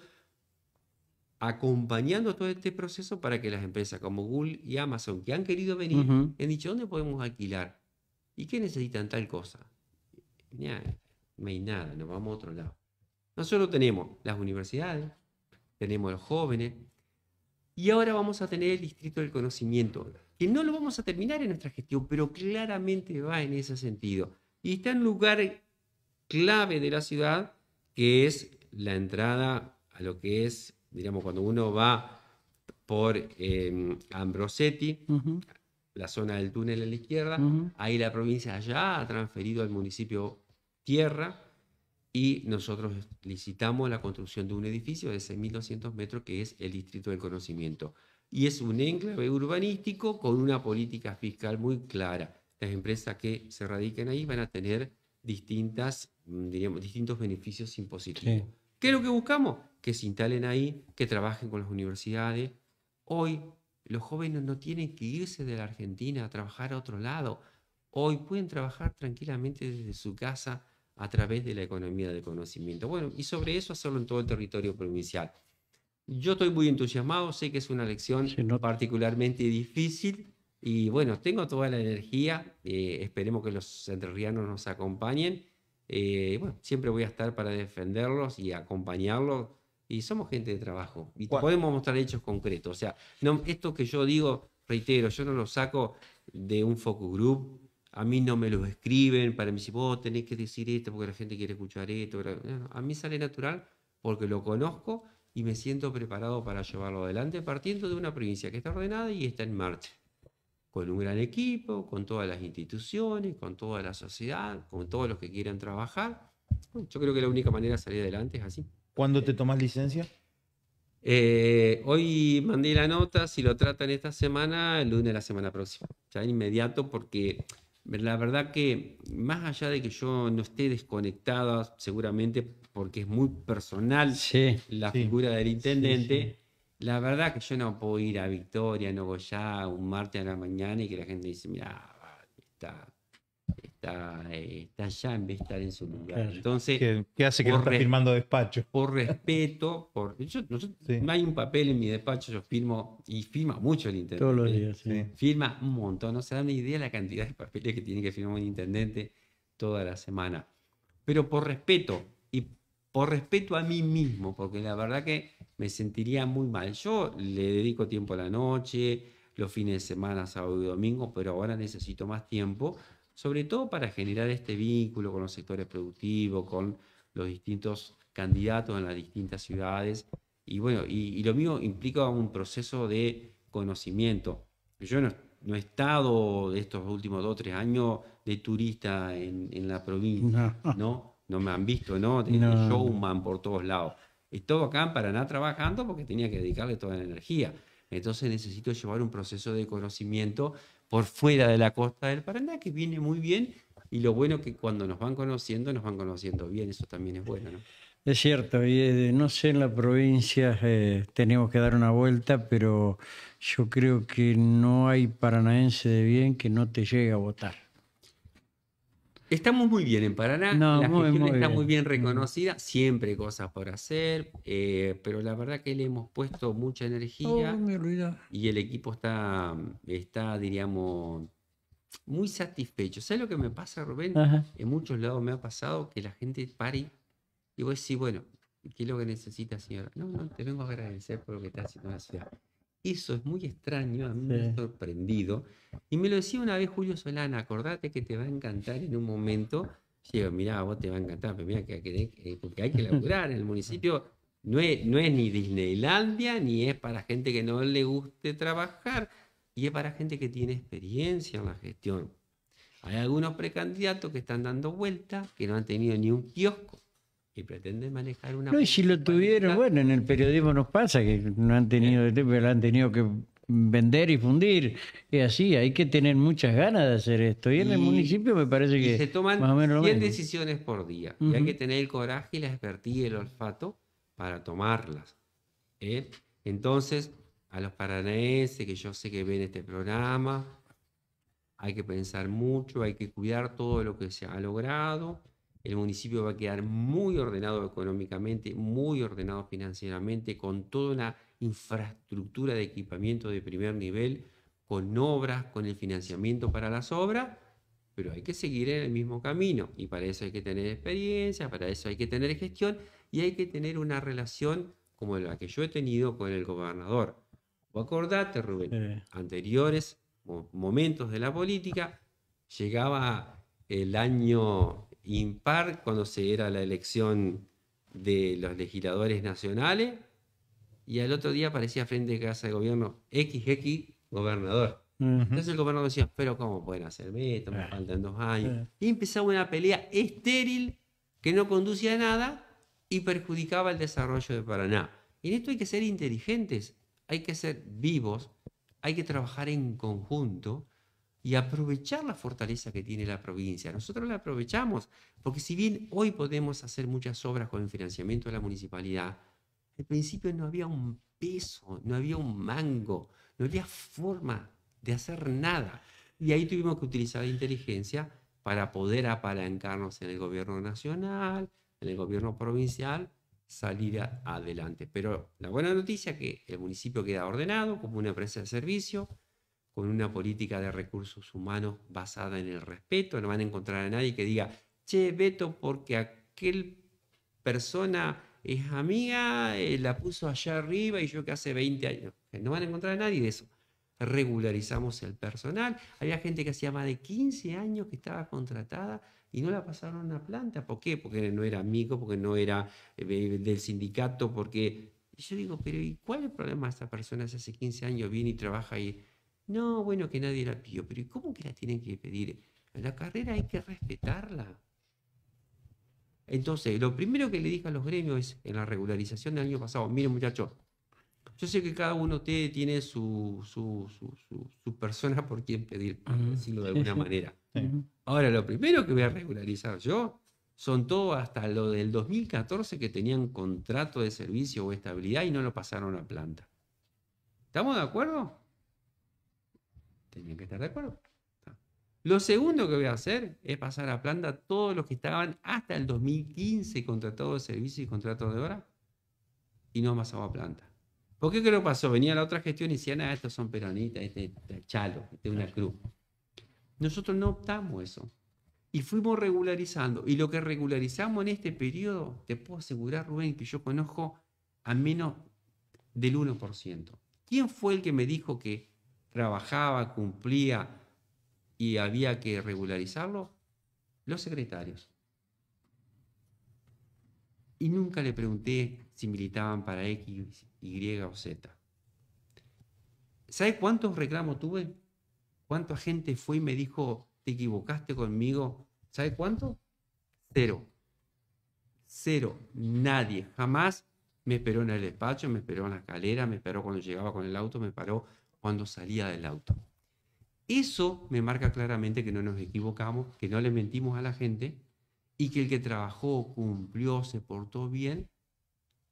acompañando todo este proceso para que las empresas como Google y Amazon que han querido venir, han dicho, ¿dónde podemos alquilar? ¿Y qué necesitan tal cosa? no hay nada, nos vamos a otro lado. Nosotros tenemos las universidades, tenemos los jóvenes, y ahora vamos a tener el Distrito del Conocimiento, que no lo vamos a terminar en nuestra gestión, pero claramente va en ese sentido. Y está en un lugar clave de la ciudad, que es la entrada a lo que es, digamos, cuando uno va por em, Ambrosetti, la zona del túnel a la izquierda, ahí la provincia ya ha transferido al municipio tierra y nosotros licitamos la construcción de un edificio de 6.200 metros que es el Distrito del Conocimiento. Y es un enclave urbanístico con una política fiscal muy clara. Las empresas que se radiquen ahí van a tener distintas, mm, distintos beneficios impositivos. ¿Qué es lo que buscamos? Que se instalen ahí, que trabajen con las universidades. Hoy los jóvenes no tienen que irse de la Argentina a trabajar a otro lado. Hoy pueden trabajar tranquilamente desde su casa a través de la economía del conocimiento. Bueno, y sobre eso hacerlo en todo el territorio provincial. Yo estoy muy entusiasmado, sé que es una lección particularmente difícil y bueno, tengo toda la energía, eh, esperemos que los entrerrianos nos acompañen. Eh, siempre voy a estar para defenderlos y acompañarlos y somos gente de trabajo y podemos mostrar hechos concretos. O sea, no, esto que yo digo, reitero, yo no lo saco de un focus group a mí no me lo escriben para mí si vos tenés que decir esto porque la gente quiere escuchar esto. A mí sale natural porque lo conozco y me siento preparado para llevarlo adelante partiendo de una provincia que está ordenada y está en marcha. Con un gran equipo, con todas las instituciones, con toda la sociedad, con todos los que quieran trabajar. Yo creo que la única manera de salir adelante es así. ¿Cuándo eh, te tomas licencia? Eh, hoy mandé la nota, si lo tratan esta semana, el lunes de la semana próxima. Ya inmediato porque la verdad que más allá de que yo no esté desconectada, seguramente porque es muy personal la figura del intendente, la verdad que yo no puedo ir a Victoria, a Nogoyá, un martes a la mañana y que la gente dice, mira, está está, eh, está ya en vez de estar en su lugar. Entonces, ¿Qué, hace que no está firmando despacho? Por respeto, por, yo, hay un papel en mi despacho, yo firmo, y firma mucho el intendente. Todos los días, sí. Firma un montón, no se dan ni idea la cantidad de papeles que tiene que firmar un intendente toda la semana. Pero por respeto, y por respeto a mí mismo, porque la verdad que me sentiría muy mal. Yo le dedico tiempo a la noche, los fines de semana, sábado y domingo, pero ahora necesito más tiempo sobre todo para generar este vínculo con los sectores productivos, con los distintos candidatos en las distintas ciudades. Y bueno, y, lo mío implica un proceso de conocimiento. Yo no, he estado de estos últimos dos o tres años de turista en, la provincia, no. ¿no? me han visto, ¿no? Tenía showman por todos lados. Estuve acá en Paraná trabajando porque tenía que dedicarle toda la energía. Entonces necesito llevar un proceso de conocimiento por fuera de la costa del Paraná, que viene muy bien. Y lo bueno que cuando nos van conociendo, nos van conociendo bien, eso también es bueno, Es cierto, y eh, no sé, en la provincia eh, tenemos que dar una vuelta, pero yo creo que no hay paranaense de bien que no te llegue a votar. Estamos muy bien en Paraná, la gestión está muy bien reconocida, siempre cosas por hacer, eh, pero la verdad que le hemos puesto mucha energía oh, y el equipo está, está, diríamos, muy satisfecho. ¿Sabes lo que me pasa, Rubén? En muchos lados me ha pasado que la gente pare y vos decís, bueno, ¿qué es lo que necesita, señora? No, no, te vengo a agradecer por lo que está haciendo la ciudad. Eso es muy extraño, a mí me ha sorprendido. Y me lo decía una vez Julio Solana, acordate que te va a encantar en un momento. mirá, vos te va a encantar, pero que, porque hay que laburar en el municipio. No es, no es ni Disneylandia, ni es para gente que no le guste trabajar, y es para gente que tiene experiencia en la gestión. Hay algunos precandidatos que están dando vueltas, que no han tenido ni un kiosco y pretenden manejar una... No, y si lo tuvieron, bueno, en el periodismo nos pasa que no han tenido, tiempo, eh. lo han tenido que vender y fundir. y así, hay que tener muchas ganas de hacer esto. Y, en el municipio me parece que... Se toman más o menos decisiones por día. Y hay que tener el coraje, y la expertise y el olfato para tomarlas. ¿eh? Entonces, a los paranaenses que yo sé que ven este programa, hay que pensar mucho, hay que cuidar todo lo que se ha logrado el municipio va a quedar muy ordenado económicamente, muy ordenado financieramente, con toda una infraestructura de equipamiento de primer nivel, con obras, con el financiamiento para las obras, pero hay que seguir en el mismo camino y para eso hay que tener experiencia, para eso hay que tener gestión y hay que tener una relación como la que yo he tenido con el gobernador. Vos acordate, Rubén, anteriores momentos de la política, llegaba el año impar cuando se era la elección de los legisladores nacionales y al otro día aparecía frente a casa de gobierno XX gobernador. Entonces el gobernador decía, pero ¿cómo pueden hacerme esto? Me eh, faltan dos años. Eh. Y empezaba una pelea estéril que no conducía a nada y perjudicaba el desarrollo de Paraná. Y en esto hay que ser inteligentes, hay que ser vivos, hay que trabajar en conjunto y aprovechar la fortaleza que tiene la provincia. Nosotros la aprovechamos, porque si bien hoy podemos hacer muchas obras con el financiamiento de la municipalidad, al principio no había un peso, no había un mango, no había forma de hacer nada. Y ahí tuvimos que utilizar la inteligencia para poder apalancarnos en el gobierno nacional, en el gobierno provincial, salir adelante. Pero la buena noticia es que el municipio queda ordenado como una empresa de servicio, con una política de recursos humanos basada en el respeto. No van a encontrar a nadie que diga, che, veto porque aquel persona es amiga, eh, la puso allá arriba y yo que hace 20 años. No van a encontrar a nadie de eso. Regularizamos el personal. Había gente que hacía más de 15 años que estaba contratada y no la pasaron a planta. ¿Por qué? Porque no era amigo, porque no era eh, del sindicato, porque... yo digo, pero ¿y cuál es el problema de esta persona que hace 15 años viene y trabaja ahí? No, bueno, que nadie la pidió, pero ¿y cómo que la tienen que pedir? La carrera hay que respetarla. Entonces, lo primero que le dije a los gremios es en la regularización del año pasado, miren muchachos, yo sé que cada uno de ustedes tiene su, persona por quien pedir, por decirlo de alguna [LAUGHS] manera. Ahora, lo primero que voy a regularizar yo son todo hasta lo del 2014 que tenían contrato de servicio o estabilidad y no lo pasaron a planta. ¿Estamos de acuerdo? tenían que estar de acuerdo. Lo segundo que voy a hacer es pasar a planta todos los que estaban hasta el 2015 contratados de servicios y contratos de hora y no pasaba a planta. ¿Por qué creo que pasó? Venía la otra gestión y decían, ah, estos son peronitas, este, este es chalo, este es una cruz. Nosotros no optamos eso. Y fuimos regularizando. Y lo que regularizamos en este periodo, te puedo asegurar, Rubén, que yo conozco a menos del 1%. ¿Quién fue el que me dijo que trabajaba, cumplía y había que regularizarlo? Los secretarios. Y nunca le pregunté si militaban para X, Y o Z. ¿Sabe cuántos reclamos tuve? ¿Cuánta gente fue y me dijo, te equivocaste conmigo? ¿Sabe cuánto? Cero. Cero. Nadie. Jamás me esperó en el despacho, me esperó en la escalera, me esperó cuando llegaba con el auto, me paró cuando salía del auto. Eso me marca claramente que no nos equivocamos, que no le mentimos a la gente y que el que trabajó, cumplió, se portó bien,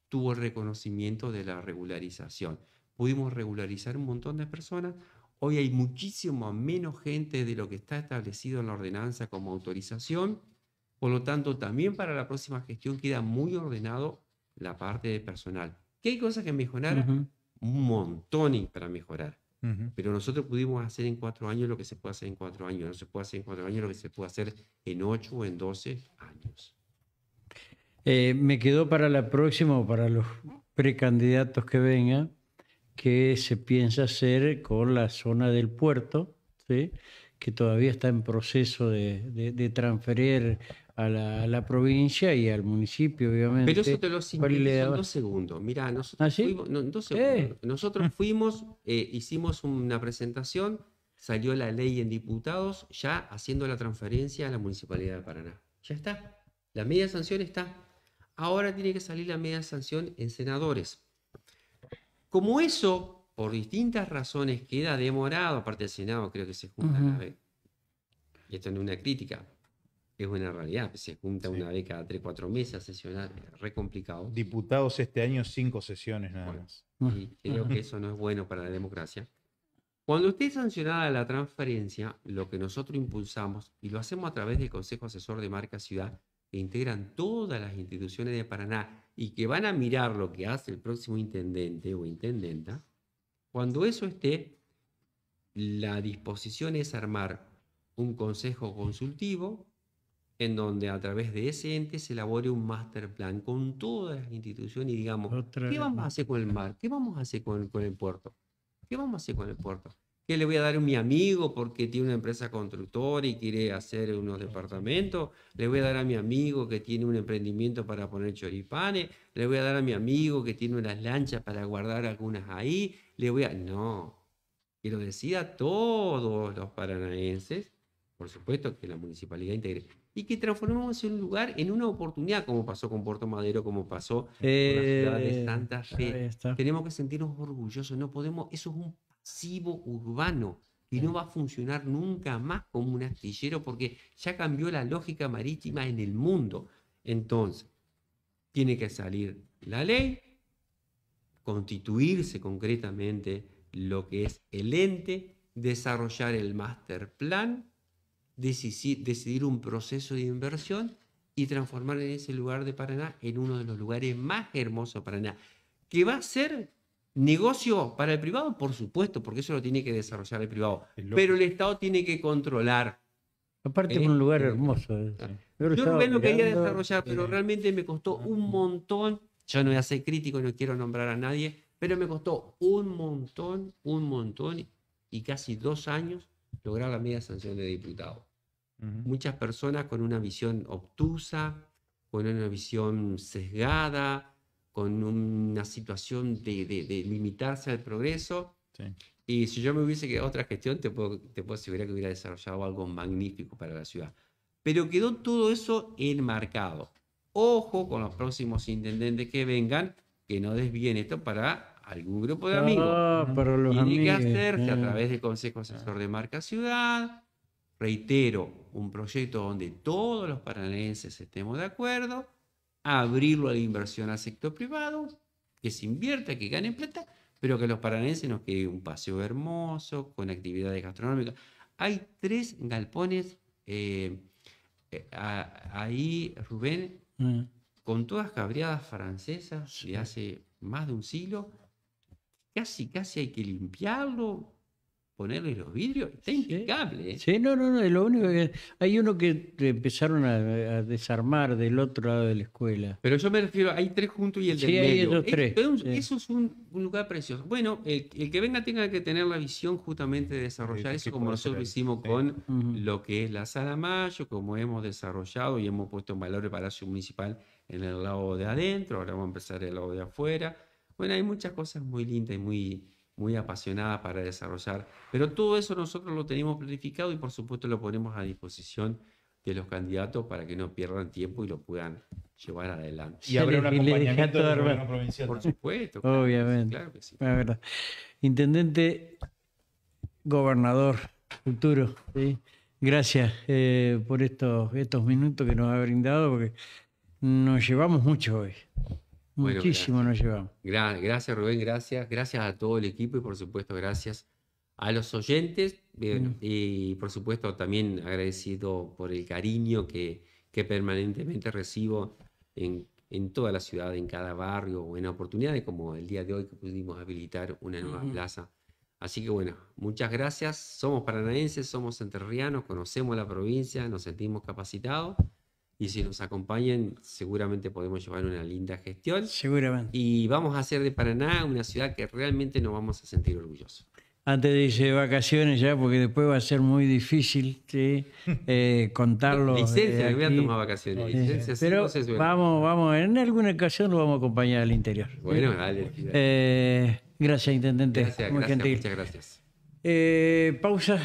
tuvo el reconocimiento de la regularización. Pudimos regularizar un montón de personas. Hoy hay muchísimo menos gente de lo que está establecido en la ordenanza como autorización. Por lo tanto, también para la próxima gestión queda muy ordenado la parte de personal. ¿Qué hay cosas que mejorar? Un montón para mejorar. Pero nosotros pudimos hacer en cuatro años lo que se puede hacer en cuatro años. No se puede hacer en cuatro años lo que se puede hacer en ocho o en doce años. Eh, me quedó para la próxima o para los precandidatos que vengan que se piensa hacer con la zona del puerto, que todavía está en proceso de, de transferir a la, provincia y al municipio, obviamente. Pero eso te lo simplifico en dos segundos. Mirá, nosotros ¿Ah, fuimos, eh. eh, hicimos una presentación, salió la ley en diputados, ya haciendo la transferencia a la Municipalidad de Paraná. Ya está. La media sanción está. Ahora tiene que salir la media sanción en senadores. Como eso, por distintas razones, queda demorado, aparte del Senado creo que se junta la vez. Y esto es una crítica, es buena realidad. Se junta una vez cada 3, 4 meses a sesionar, es re complicado. Diputados este año, cinco sesiones nada más. creo que eso no es bueno para la democracia. Cuando es sancionada la transferencia, lo que nosotros impulsamos, y lo hacemos a través del Consejo Asesor de Marca Ciudad, que integran todas las instituciones de Paraná y que van a mirar lo que hace el próximo intendente o intendenta, cuando eso esté, la disposición es armar un consejo consultivo en donde a través de ese ente se elabore un master plan con todas las instituciones y digamos, ¿qué vamos a hacer con el mar? ¿Qué vamos a hacer con el, puerto? ¿Qué vamos a hacer con el puerto? ¿Qué le voy a dar a mi amigo porque tiene una empresa constructora y quiere hacer unos departamentos? ¿Le voy a dar a mi amigo que tiene un emprendimiento para poner choripanes? ¿Le voy a dar a mi amigo que tiene unas lanchas para guardar algunas ahí? Le voy a... No, Quiero lo a todos los paranaenses, por supuesto que la municipalidad integre y que transformemos un lugar en una oportunidad, como pasó con Puerto Madero, como pasó con la eh, ciudad de Santa Fe. Tenemos que sentirnos orgullosos, no podemos, eso es un pasivo urbano y no va a funcionar nunca más como un astillero porque ya cambió la lógica marítima en el mundo. Entonces, tiene que salir la ley, constituirse concretamente lo que es el ente, desarrollar el master plan decidir un proceso de inversión y transformar en ese lugar de Paraná en uno de los lugares más hermosos de Paraná. Que va a ser negocio para el privado, por supuesto, porque eso lo tiene que desarrollar el privado. Pero el Estado tiene que controlar. Aparte, eh, es un lugar eh, hermoso. Eh. Yo, lo quería desarrollar, pero realmente me costó un montón. Yo no voy a ser crítico, no quiero nombrar a nadie, pero me costó un montón, un montón y casi dos años lograr la media sanción de diputado. Muchas personas con una visión obtusa, con una visión sesgada, con una situación de, limitarse al progreso. Y si yo me hubiese quedado otra gestión, te puedo, asegurar que hubiera desarrollado algo magnífico para la ciudad. Pero quedó todo eso enmarcado. Ojo con los próximos intendentes que vengan, que no desvíen esto para algún grupo de ah, amigos. para los que a eh. través del Consejo ah. Asesor de Marca Ciudad, reitero, un proyecto donde todos los paranaenses estemos de acuerdo, abrirlo a la inversión al sector privado, que se invierta, que gane plata, pero que los paranaenses nos quede un paseo hermoso, con actividades gastronómicas. Hay tres galpones eh, eh, ahí, Rubén, mm. con todas cabreadas francesas de hace más de un siglo. Casi, casi hay que limpiarlo, ponerle los vidrios, está impecable. ¿eh? Sí, no, no, no, lo único que... Hay uno que empezaron a, desarmar del otro lado de la escuela. Pero yo me refiero, hay tres juntos y el del medio. Hay Eso es un, lugar precioso. Bueno, el, que venga tenga que tener la visión justamente de desarrollar eso como nosotros hicimos con lo que es la sala Mayo, como hemos desarrollado y hemos puesto en valor el Palacio Municipal en el lado de adentro, ahora vamos a empezar el lado de afuera. Bueno, hay muchas cosas muy lindas y muy muy apasionada para desarrollar. Pero todo eso nosotros lo tenemos planificado y por supuesto lo ponemos a disposición de los candidatos para que no pierdan tiempo y lo puedan llevar adelante. Y habrá un acompañamiento de la provincia, Por supuesto. Obviamente. La verdad. Intendente, gobernador futuro, gracias eh, por estos, estos minutos que nos ha brindado, porque nos llevamos mucho hoy. Muchísimo nos llevamos. gracias Rubén, gracias. Gracias a todo el equipo y por supuesto gracias a los oyentes. Y por supuesto también agradecido por el cariño que, que permanentemente recibo en, en, toda la ciudad, en cada barrio o en oportunidades como el día de hoy que pudimos habilitar una nueva plaza. Así que bueno, muchas gracias. Somos paranaenses, somos entrerrianos, conocemos la provincia, nos sentimos capacitados y si nos acompañan, seguramente podemos llevar una linda gestión. Seguramente. Y vamos a hacer de Paraná una ciudad que realmente nos vamos a sentir orgullosos. Antes de de vacaciones ya, porque después va a ser muy difícil eh, [LAUGHS] contarlo. Licencia, que voy a tomar vacaciones. pero vamos, vamos, en alguna ocasión lo vamos a acompañar al interior. Bueno, dale. Eh, gracias, intendente. Gracias, muy Muchas gracias. Eh, pausa.